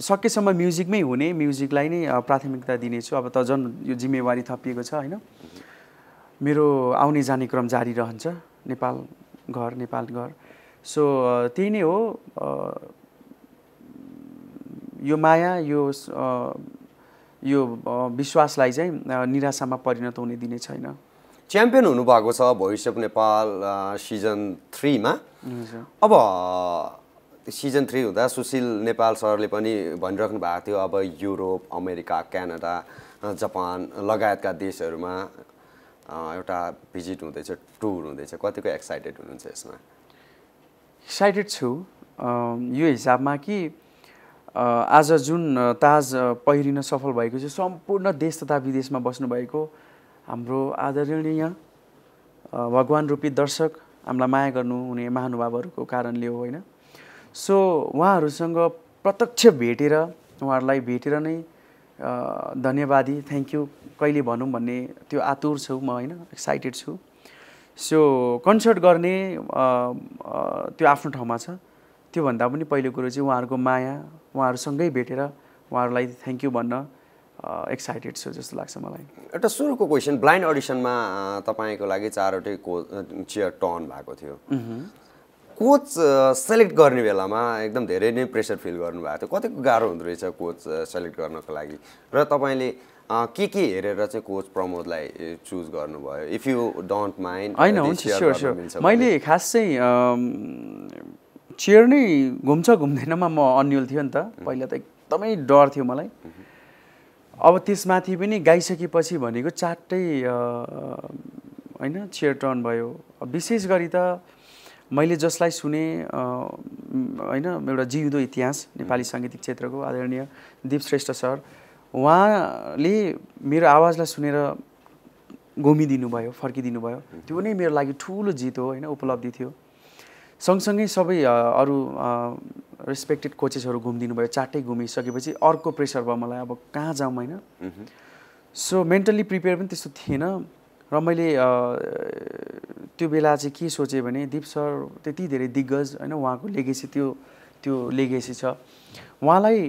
सकेसम्म म्युजिकमै हुने म्युजिकलाई नै प्राथमिकता दिनेछु अब त झन् यो जिम्मेवारी थपिएको छ होइन मेरो आउने जाने क्रम जारी रहन्छ नेपाल घर नेपाल घर सो त्यही नै हो यो माया यो यो विश्वासलाई चाहिँ निराशामा परिणत हुने दिने छैन च्याम्पियन हुनुभएको छ भोइस अफ नेपाल सिजन थ्रीमा अब सिजन थ्री हुँदा सुशील नेपाल सरले पनि भनिराख्नु भएको थियो अब युरोप अमेरिका क्यानाडा जापान लगायतका देशहरूमा एउटा भिजिट हुँदैछ टुर हुँदैछ कतिको एक्साइटेड हुनुहुन्छ यसमा एक्साइटेड छु यो हिसाबमा कि आज जुन ताज पहिरिन सफल भएको छ सम्पूर्ण देश तथा विदेशमा बस्नुभएको हाम्रो आदरणीय भगवान रूपी दर्शक हामीलाई माया गर्नु गर्नुहुने महानुभावहरूको कारणले हो होइन सो उहाँहरूसँग प्रत्यक्ष भेटेर उहाँहरूलाई भेटेर नै धन्यवादी थ्याङ्क यू कहिले भनौँ भन्ने त्यो आतुर छु म होइन एक्साइटेड छु सो कन्सर्ट गर्ने त्यो आफ्नो ठाउँमा छ त्योभन्दा पनि पहिलो कुरो चाहिँ उहाँहरूको माया उहाँहरूसँगै भेटेर उहाँहरूलाई थ्याङ्क यू भन्न एक्साइटेड छु जस्तो लाग्छ मलाई एउटा सुरुको क्वेसन ब्लाइन्ड अडिसनमा तपाईँको लागि चारवटै कोच चेयर टर्न भएको थियो कोच सेलेक्ट गर्ने बेलामा एकदम धेरै नै प्रेसर फिल गर्नुभएको थियो कतिको गाह्रो हुँदो रहेछ कोच सेलेक्ट गर्नको लागि र तपाईँले के के हेरेर चाहिँ कोच प्रमोदलाई चुज गर्नुभयो इफ यु डोन्ट माइन्ड होइन हुन्छ स्योर स्योर मैले खास चाहिँ चेयर नै घुम्छ घुम्दैनमा म अन्यल थियो नि त पहिला त एकदमै डर थियो मलाई अब त्यसमाथि पनि गाइसकेपछि भनेको चारटै होइन चेयर टर्न भयो विशेष गरी त मैले जसलाई सुने होइन एउटा जिउँदो इतिहास नेपाली साङ्गीतिक क्षेत्रको आदरणीय दिप श्रेष्ठ सर उहाँले मेरो आवाजलाई सुनेर घुमिदिनु भयो फर्किदिनु भयो त्यो नै मेरो लागि ठुलो जित हो होइन उपलब्धि थियो सँगसँगै सबै अरू रेस्पेक्टेड कोचेसहरू घुमिदिनु भयो चाटै घुमिसकेपछि अर्को प्रेसर भयो मलाई अब कहाँ जाउँ होइन सो मेन्टल्ली प्रिपेयर पनि त्यस्तो थिएन र मैले त्यो बेला चाहिँ के सोचेँ भने दिप सर त्यति धेरै दिग्गज होइन उहाँको लेगेसी त्यो त्यो लेगेसी छ उहाँलाई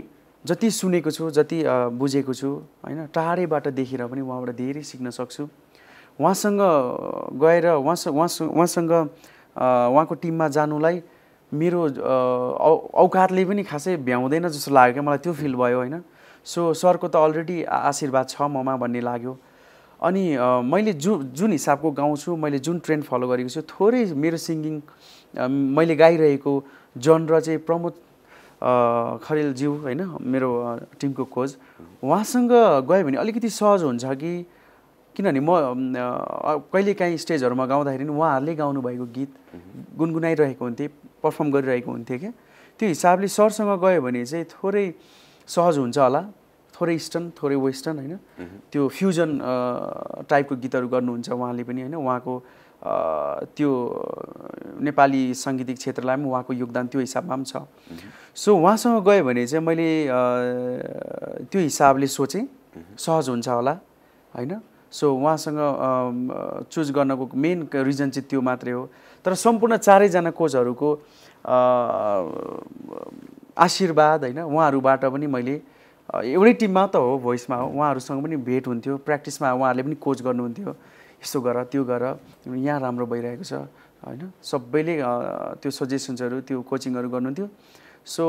जति सुनेको छु जति बुझेको छु होइन टाढैबाट देखेर पनि उहाँबाट धेरै सिक्न सक्छु उहाँसँग गएर उहाँसँग उहाँसँग उहाँको टिममा जानुलाई मेरो औकातले पनि खासै भ्याउँदैन जस्तो लाग्यो क्या मलाई त्यो फिल भयो होइन सो सरको त अलरेडी आशीर्वाद छ ममा भन्ने लाग्यो अनि मैले जु जुन हिसाबको गाउँछु मैले जुन ट्रेन्ड फलो गरेको छु थोरै मेरो सिङ्गिङ मैले गाइरहेको जनर चाहिँ प्रमोद खरेलज्यू होइन मेरो टिमको कोच उहाँसँग गयो भने अलिकति सहज हुन्छ कि किनभने म कहिलेकाहीँ स्टेजहरूमा गाउँदाखेरि पनि उहाँहरूले गाउनुभएको गीत गुनगुनाइरहेको हुन्थेँ पर्फर्म गरिरहेको हुन्थेँ क्या त्यो हिसाबले सरसँग गयो भने चाहिँ थोरै सहज हुन्छ होला थोरै इस्टर्न थोरै वेस्टर्न होइन त्यो फ्युजन टाइपको गीतहरू गर्नुहुन्छ उहाँले पनि होइन उहाँको त्यो नेपाली साङ्गीतिक क्षेत्रलाई पनि उहाँको योगदान त्यो हिसाबमा पनि छ सो उहाँसँग गयो भने चाहिँ मैले त्यो हिसाबले सोचेँ सहज हुन्छ होला होइन सो उहाँसँग चुज गर्नको मेन रिजन चाहिँ त्यो मात्रै हो तर सम्पूर्ण चारैजना कोचहरूको आशीर्वाद होइन उहाँहरूबाट पनि मैले एउटै टिममा त हो भोइसमा हो उहाँहरूसँग पनि भेट हुन्थ्यो प्र्याक्टिसमा उहाँहरूले पनि कोच गर्नुहुन्थ्यो यस्तो गर त्यो गर यहाँ राम्रो भइरहेको छ होइन सबैले त्यो सजेसन्सहरू त्यो कोचिङहरू गर्नुहुन्थ्यो सो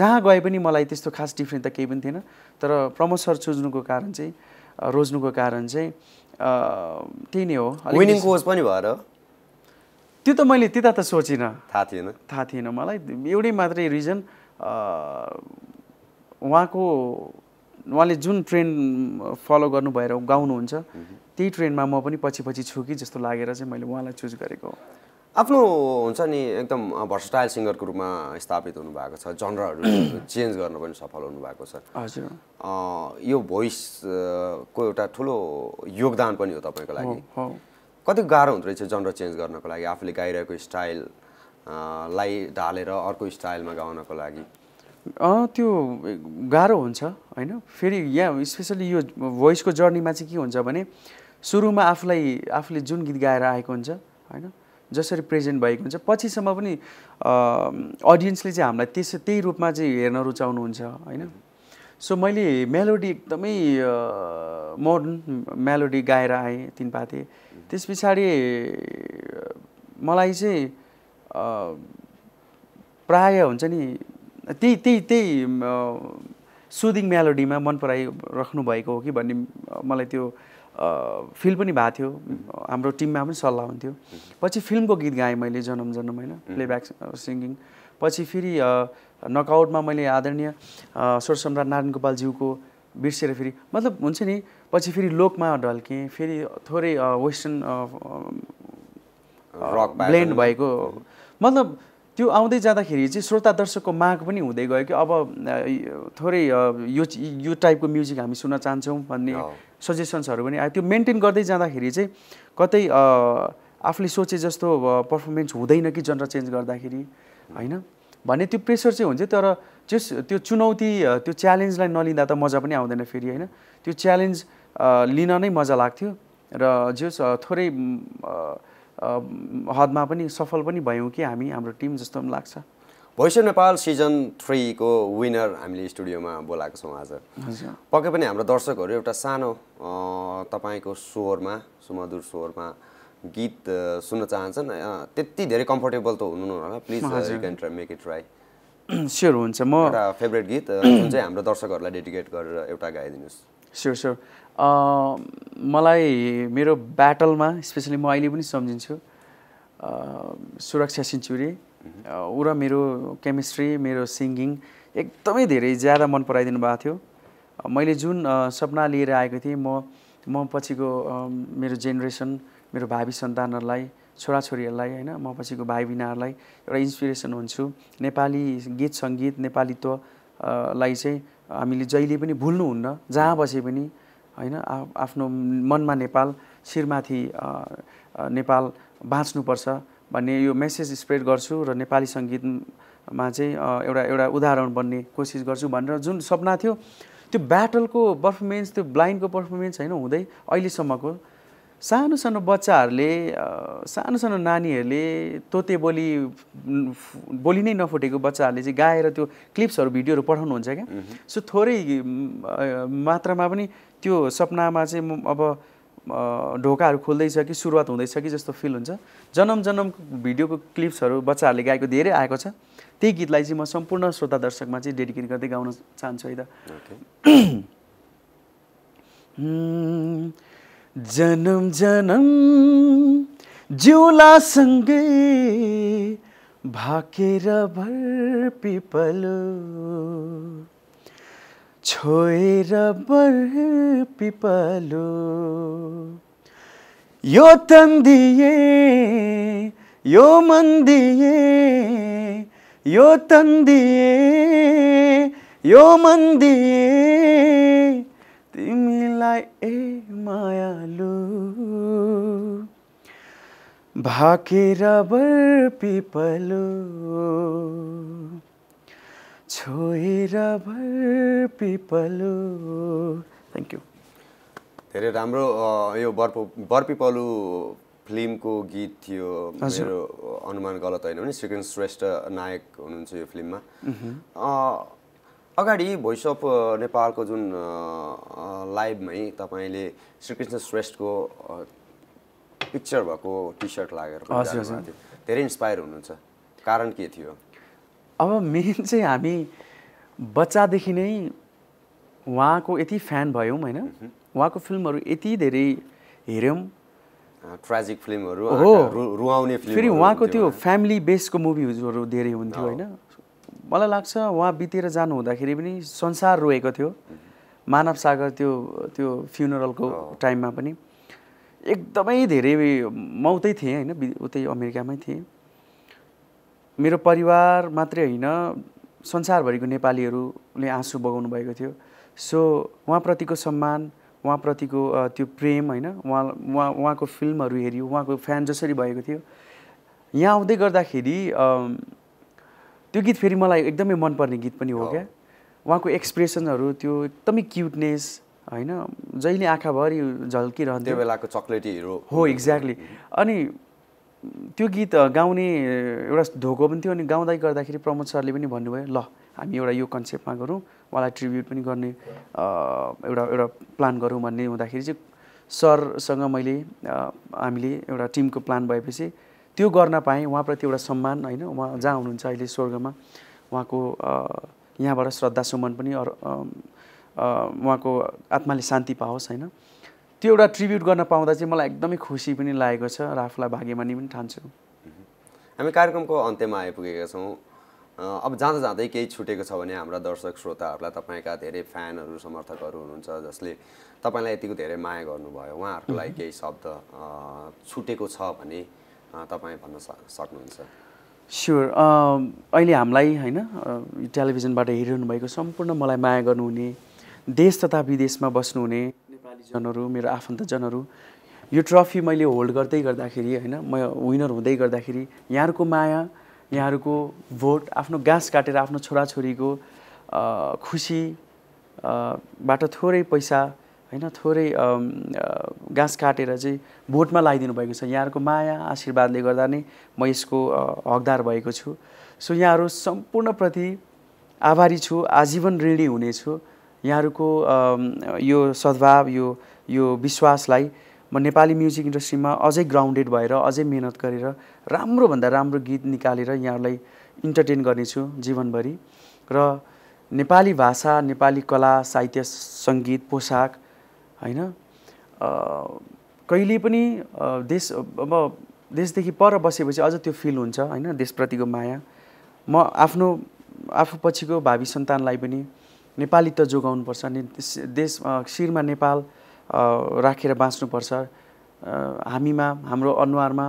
जहाँ गए पनि मलाई त्यस्तो खास डिफ्रेन्ट त केही पनि थिएन तर प्रमोसर चुज्नुको कारण चाहिँ रोज्नुको कारण चाहिँ त्यही नै हो विनिङ कोच पनि भएर त्यो त मैले त्यता त सोचिनँ थाहा थिएन थाहा थिएन मलाई एउटै मात्रै रिजन उहाँको उहाँले जुन ट्रेन्ड फलो गर्नु भएर गाउनुहुन्छ त्यही ट्रेन्डमा म पनि पछि पछि छु कि जस्तो लागेर चाहिँ मैले उहाँलाई चुज गरेको आफ्नो हुन्छ नि एकदम भर्सटाइल सिङ्गरको रूपमा स्थापित हुनुभएको छ जनरहरू चेन्ज गर्न पनि सफल हुनुभएको छ हजुर यो भोइसको एउटा ठुलो योगदान पनि हो तपाईँको लागि कति गाह्रो हुँदो रहेछ जनर चेन्ज गर्नको लागि आफूले गाइरहेको स्टाइल लाई ढालेर अर्को स्टाइलमा गाउनको लागि त्यो गाह्रो हुन्छ होइन फेरि यहाँ स्पेसली यो भोइसको जर्नीमा चाहिँ के हुन्छ भने सुरुमा आफूलाई आफूले जुन गीत गाएर आएको हुन्छ होइन जसरी प्रेजेन्ट भएको हुन्छ पछिसम्म पनि अडियन्सले चाहिँ हामीलाई त्यस त्यही रूपमा चाहिँ हेर्न रुचाउनुहुन्छ होइन सो मैले मेलोडी एकदमै मोडर्न मेलोडी गाएर आएँ तिनपाते त्यस पछाडि मलाई चाहिँ प्राय हुन्छ नि त्यही त्यही त्यही सुदिङ मेलोडीमा मन पराइ राख्नुभएको हो कि भन्ने मलाई त्यो फिल पनि भएको थियो हाम्रो टिममा पनि सल्लाह हुन्थ्यो पछि फिल्मको गीत गाएँ मैले जन्म जन्म होइन प्लेब्याक सिङ्गिङ पछि फेरि नकआउटमा मैले आदरणीय स्वर सम्राट नारायण गोपालज्यूको बिर्सेर फेरि मतलब हुन्छ नि पछि फेरि लोकमा ढल्केँ फेरि थोरै वेस्टर्न ब्लेन्ड भएको मतलब त्यो आउँदै जाँदाखेरि चाहिँ श्रोता दर्शकको माग पनि हुँदै गयो कि अब थोरै यो यो टाइपको म्युजिक हामी सुन्न चाहन्छौँ भन्ने सजेसन्सहरू पनि आयो त्यो मेन्टेन गर्दै जाँदाखेरि चाहिँ कतै आफूले सोचे जस्तो पर्फर्मेन्स हुँदैन कि जनर चेन्ज गर्दाखेरि होइन भन्ने त्यो प्रेसर चाहिँ हुन्छ तर त्यस त्यो चुनौती त्यो च्यालेन्जलाई नलिँदा त मजा पनि आउँदैन फेरि होइन त्यो च्यालेन्ज लिन नै मजा लाग्थ्यो र जो थोरै हदमा पनि सफल पनि भयौँ कि हामी हाम्रो टिम जस्तो पनि लाग्छ भोइस अफ नेपाल सिजन थ्रीको विनर हामीले स्टुडियोमा बोलाएको छौँ आज पक्कै पनि हाम्रो दर्शकहरू एउटा सानो तपाईँको स्वरमा सुमधुर स्वरमा गीत सुन्न चाहन्छन् त्यति धेरै कम्फोर्टेबल त हुनु होला please make it try sure हुन्छ म एउटा फेभरेट गीत जुन चाहिँ हाम्रो दर्शकहरूलाई डेडिकेट गरेर एउटा गाइदिनुहोस् स्योर स्योर मलाई मेरो ब्याटलमा स्पेसली म अहिले पनि सम्झिन्छु सुरक्षा सिन्चुरी ऊ र मेरो केमिस्ट्री मेरो सिङ्गिङ एकदमै धेरै ज्यादा मन पराइदिनु भएको थियो मैले जुन सपना लिएर आएको थिएँ म म पछिको मेरो जेनेरेसन मेरो भावी सन्तानहरूलाई छोराछोरीहरूलाई होइन म पछिको भाइ बिनाहरूलाई एउटा इन्सपिरेसन हुन्छु नेपाली गीत सङ्गीत नेपालीत्वलाई चाहिँ हामीले जहिले पनि भुल्नुहुन्न जहाँ बसे पनि होइन आफ्नो मनमा नेपाल शिरमाथि नेपाल बाँच्नुपर्छ भन्ने यो मेसेज स्प्रेड गर्छु र नेपाली सङ्गीतमा चाहिँ एउटा एउटा उदाहरण बन्ने कोसिस गर्छु भनेर जुन सपना थियो त्यो ब्याटलको पर्फर्मेन्स त्यो ब्लाइन्डको पर्फर्मेन्स होइन हुँदै अहिलेसम्मको सानो सानो बच्चाहरूले सानो सानो नानीहरूले तोते बोली बोली नै नफुटेको बच्चाहरूले चाहिँ गाएर त्यो क्लिप्सहरू भिडियोहरू पठाउनुहुन्छ क्या सो थोरै मात्रामा पनि त्यो सपनामा चाहिँ म अब ढोकाहरू खोल्दैछ कि सुरुवात हुँदैछ कि जस्तो फिल हुन्छ जन्म जन्म भिडियोको क्लिप्सहरू बच्चाहरूले गाएको धेरै आएको छ त्यही गीतलाई चाहिँ म सम्पूर्ण श्रोता दर्शकमा चाहिँ डेडिकेट गर्दै गाउन चाहन्छु है त जनम जन्म जिउलासँगै भाकेर भर पिपल छोएर भर पिपलो यो तन दिए यो मन दिए यो तन दिए यो मन दिए तिमीलाई ए मायालु भाकेर बर पिपलो छोएर भर पिपलो थ्याङ्क यू धेरै राम्रो यो बर बरपिपलु फिल्मको गीत थियो मेरो अनुमान गलत होइन भने श्रीकृष्ण श्रेष्ठ नायक हुनुहुन्छ यो फिल्ममा अगाडि भोइस अफ नेपालको जुन लाइभमै तपाईँले श्रीकृष्ण श्रेष्ठको पिक्चर भएको टी सर्ट लागेर धेरै इन्सपायर हुनुहुन्छ कारण के थियो अब मेन चाहिँ हामी बच्चादेखि नै उहाँको यति फ्यान भयौँ होइन उहाँको फिल्महरू यति धेरै हेऱ्यौँ ट्राजिक फिल्महरू हो रुवाउने फेरि उहाँको त्यो फ्यामिली बेसको मुभीहरू धेरै हुन्थ्यो होइन मलाई लाग्छ उहाँ बितेर जानु हुँदाखेरि पनि संसार रोएको थियो मानव सागर त्यो त्यो फ्युनरलको टाइममा पनि एकदमै धेरै म उतै थिएँ होइन उतै अमेरिकामै थिएँ मेरो परिवार मात्रै होइन संसारभरिको नेपालीहरूले आँसु बगाउनु भएको थियो सो उहाँप्रतिको सम्मान उहाँप्रतिको त्यो प्रेम होइन उहाँ उहाँ उहाँको फिल्महरू हेऱ्यो उहाँको फ्यान जसरी भएको थियो यहाँ आउँदै गर्दाखेरि त्यो गीत फेरि मलाई एकदमै मनपर्ने गीत पनि हो क्या उहाँको एक्सप्रेसनहरू त्यो एकदमै क्युटनेस होइन जहिले आँखाभरि झल्किरहन्थ्यो बेलाको चक्लेटी हिरो हो एक्ज्याक्टली अनि त्यो गीत गाउने एउटा धोको पनि थियो अनि गाउँदै गर्दाखेरि प्रमोद सरले पनि भन्नुभयो ल हामी एउटा यो कन्सेप्टमा गरौँ उहाँलाई ट्रिब्युट पनि गर्ने एउटा एउटा प्लान गरौँ भन्ने हुँदाखेरि चाहिँ सरसँग मैले हामीले एउटा टिमको प्लान भएपछि त्यो गर्न पाएँ उहाँप्रति एउटा सम्मान होइन उहाँ जहाँ हुनुहुन्छ अहिले स्वर्गमा उहाँको यहाँबाट श्रद्धा सुमन पनि उहाँको आत्माले शान्ति पाओस् होइन त्यो एउटा ट्रिब्युट गर्न पाउँदा चाहिँ मलाई एकदमै खुसी पनि लागेको छ र आफूलाई भाग्यमानी पनि ठान्छु हामी कार्यक्रमको अन्त्यमा आइपुगेका छौँ अब जाँदा जाँदै केही छुटेको छ भने हाम्रा दर्शक श्रोताहरूलाई तपाईँका धेरै फ्यानहरू समर्थकहरू हुनुहुन्छ जसले तपाईँलाई यतिको धेरै माया गर्नुभयो उहाँहरूको लागि केही शब्द छुटेको छ भने तपाईँ भन्न सक्नुहुन्छ स्योर अहिले हामीलाई होइन टेलिभिजनबाट हेरिरहनु भएको सम्पूर्ण मलाई माया गर्नुहुने देश तथा विदेशमा बस्नुहुने नेपालीजनहरू मेरो आफन्तजनहरू यो ट्रफी मैले होल्ड गर्दै गर्दाखेरि होइन म विनर हुँदै गर्दाखेरि यहाँहरूको माया यहाँहरूको भोट आफ्नो गाँस काटेर आफ्नो छोराछोरीको खुसीबाट थोरै पैसा होइन थोरै घाँस काटेर चाहिँ भोटमा लगाइदिनु भएको छ यहाँहरूको माया आशीर्वादले गर्दा नै म यसको हकदार भएको छु सो यहाँहरू सम्पूर्णप्रति आभारी छु आजीवन ऋणी हुनेछु यहाँहरूको यो सद्भाव यो यो विश्वासलाई म नेपाली म्युजिक इन्डस्ट्रीमा अझै ग्राउन्डेड भएर अझै मिहिनेत गरेर राम्रोभन्दा राम्रो गीत निकालेर यहाँहरूलाई इन्टरटेन गर्नेछु जीवनभरि र नेपाली भाषा नेपाली कला साहित्य सङ्गीत पोसाक होइन कहिले पनि देश अब देशदेखि पर बसेपछि अझ त्यो फिल हुन्छ होइन देशप्रतिको माया म आफ्नो आफू पछिको भावी सन्तानलाई पनि नेपाली त जोगाउनुपर्छ ने देश शिरमा नेपाल राखेर बाँच्नुपर्छ हामीमा हाम्रो अनुहारमा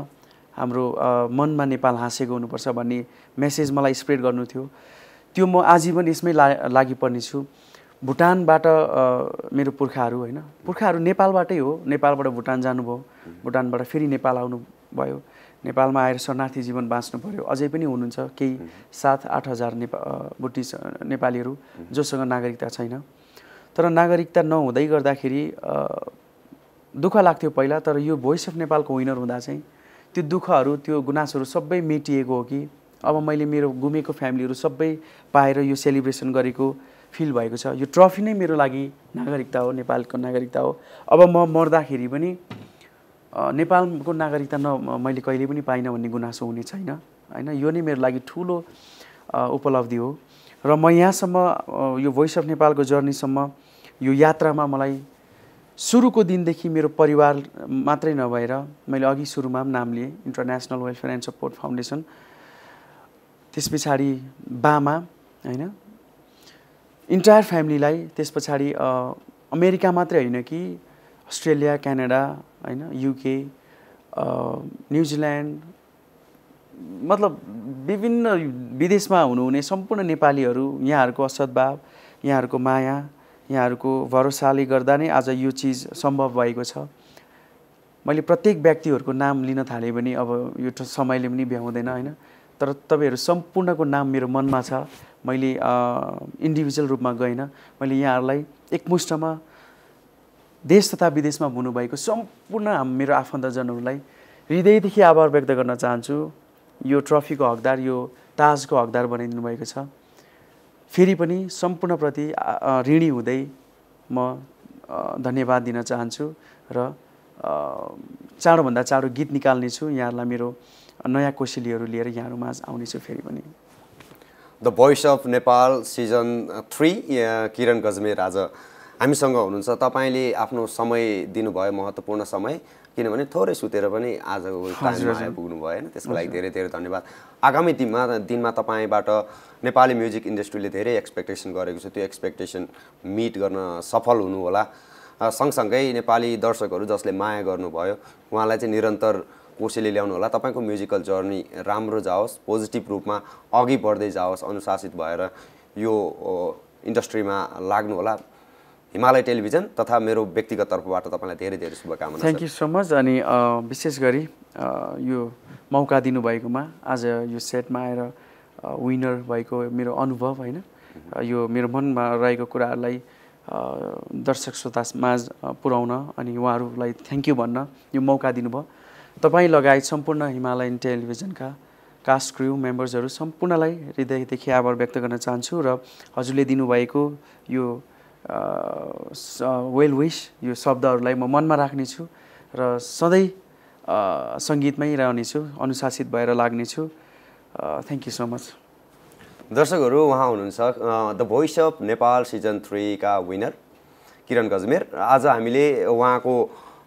हाम्रो मनमा नेपाल हाँसेको हुनुपर्छ भन्ने मेसेज मलाई स्प्रेड गर्नु थियो त्यो म आजीवन यसमै ला लागि पर्नेछु भुटानबाट मेरो पुर्खाहरू होइन पुर्खाहरू नेपालबाटै हो नेपालबाट भुटान जानुभयो भुटानबाट फेरि नेपाल आउनु भयो नेपालमा आएर शरणार्थी जीवन बाँच्नु पऱ्यो अझै पनि हुनुहुन्छ केही सात आठ हजार नेपा बुटिस नेपालीहरू जोसँग नागरिकता छैन तर नागरिकता नहुँदै गर्दाखेरि दुःख लाग्थ्यो पहिला तर यो भोइस अफ नेपालको विनर हुँदा चाहिँ त्यो दुःखहरू त्यो गुनासोहरू सबै मेटिएको हो कि अब मैले मेरो गुमेको फ्यामिलीहरू सबै पाएर यो सेलिब्रेसन गरेको फिल भएको छ यो ट्रफी नै मेरो लागि नागरिकता हो नेपालको नागरिकता हो अब म मर्दाखेरि पनि नेपालको नागरिकता न मैले कहिले पनि पाइनँ भन्ने गुनासो हुने छैन होइन यो नै मेरो लागि ठुलो उपलब्धि हो र म यहाँसम्म यो भोइस अफ नेपालको जर्नीसम्म यो यात्रामा मलाई सुरुको दिनदेखि मेरो परिवार मात्रै नभएर मैले अघि सुरुमा पनि नाम लिएँ international welfare and support foundation त्यस पछाडि बामा होइन इन्टायर फ्यामिलीलाई त्यस पछाडि अमेरिका मात्रै होइन कि अस्ट्रेलिया क्यानाडा होइन युके न्युजिल्यान्ड मतलब विभिन्न विदेशमा हुनुहुने सम्पूर्ण नेपालीहरू यहाँहरूको असद्भाव यहाँहरूको माया यहाँहरूको भरोसाले गर्दा नै आज यो चिज सम्भव भएको छ मैले प्रत्येक व्यक्तिहरूको नाम लिन थालेँ भने अब यो समयले पनि भ्याउँदैन होइन तर तपाईँहरू सम्पूर्णको नाम मेरो मनमा छ मैले इन्डिभिजुअल रूपमा गइनँ मैले यहाँहरूलाई एकमुष्टमा देश तथा विदेशमा हुनुभएको सम्पूर्ण मेरो आफन्तजनहरूलाई हृदयदेखि आभार व्यक्त गर्न चाहन्छु यो ट्रफीको हकदार यो ताजको हकदार बनाइदिनु भएको छ फेरि पनि सम्पूर्णप्रति ऋणी हुँदै म धन्यवाद दिन चाहन्छु र चाँडोभन्दा चाँडो गीत निकाल्नेछु यहाँहरूलाई मेरो नयाँ कोसेलीहरू लिएर यहाँहरूमा आउनेछु फेरि पनि the voice of Nepal season three Kiran Gajmer आज हामीसँग हुनुहुन्छ तपाईँले आफ्नो समय दिनुभयो महत्त्वपूर्ण समय किनभने थोरै सुतेर पनि आजको पुग्नु भयो होइन त्यसको लागि धेरै धेरै धन्यवाद आगामी दिनमा दिनमा तपाईँबाट नेपाली म्युजिक इन्डस्ट्रीले धेरै एक्सपेक्टेसन गरेको छ त्यो एक्सपेक्टेसन मिट गर्न सफल हुनुहोला सँगसँगै नेपाली दर्शकहरू जसले माया गर्नुभयो उहाँलाई चाहिँ निरन्तर कसैले ल्याउनु होला तपाईँको म्युजिकल जर्नी राम्रो जाओस् पोजिटिभ रूपमा अघि बढ्दै जाओस् अनुशासित भएर यो इन्डस्ट्रीमा लाग्नु होला हिमालय टेलिभिजन तथा मेरो व्यक्तिगत तर्फबाट तपाईँलाई धेरै धेरै शुभकामना थ्याङ्क यू सो मच अनि विशेष गरी यो मौका दिनुभएकोमा आज यो सेटमा आएर विनर भएको मेरो अनुभव होइन यो मेरो मनमा रहेको कुराहरूलाई दर्शक श्रोता माझ पुर्याउन अनि उहाँहरूलाई थ्याङ्क यू भन्न यो मौका दिनुभयो तपाईँ लगायत सम्पूर्ण हिमालयन टेलिभिजनका कास्ट क्रु मेम्बर्सहरू सम्पूर्णलाई हृदयदेखि आभार व्यक्त गर्न चाहन्छु र हजुरले दिनुभएको यो वेल विस यो शब्दहरूलाई म मनमा राख्नेछु र सधैँ सङ्गीतमै रहनेछु अनुशासित भएर लाग्नेछु थ्याङ्क यू सो मच दर्शकहरू उहाँ हुनुहुन्छ the voice of Nepal season थ्रीका विनर किरण गजमेर आज हामीले उहाँको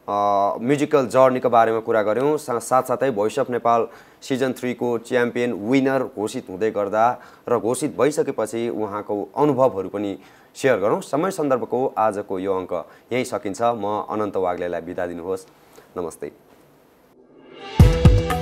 म्युजिकल जर्नीको बारेमा कुरा गऱ्यौँ साथसाथै भोइस अफ नेपाल सिजन थ्रीको च्याम्पियन विनर घोषित हुँदै गर्दा र घोषित भइसकेपछि उहाँको अनुभवहरू पनि सेयर गरौँ समय सन्दर्भको आजको यो अङ्क यहीँ सकिन्छ म अनन्त वाग्लेलाई बिदा दिनुहोस् नमस्ते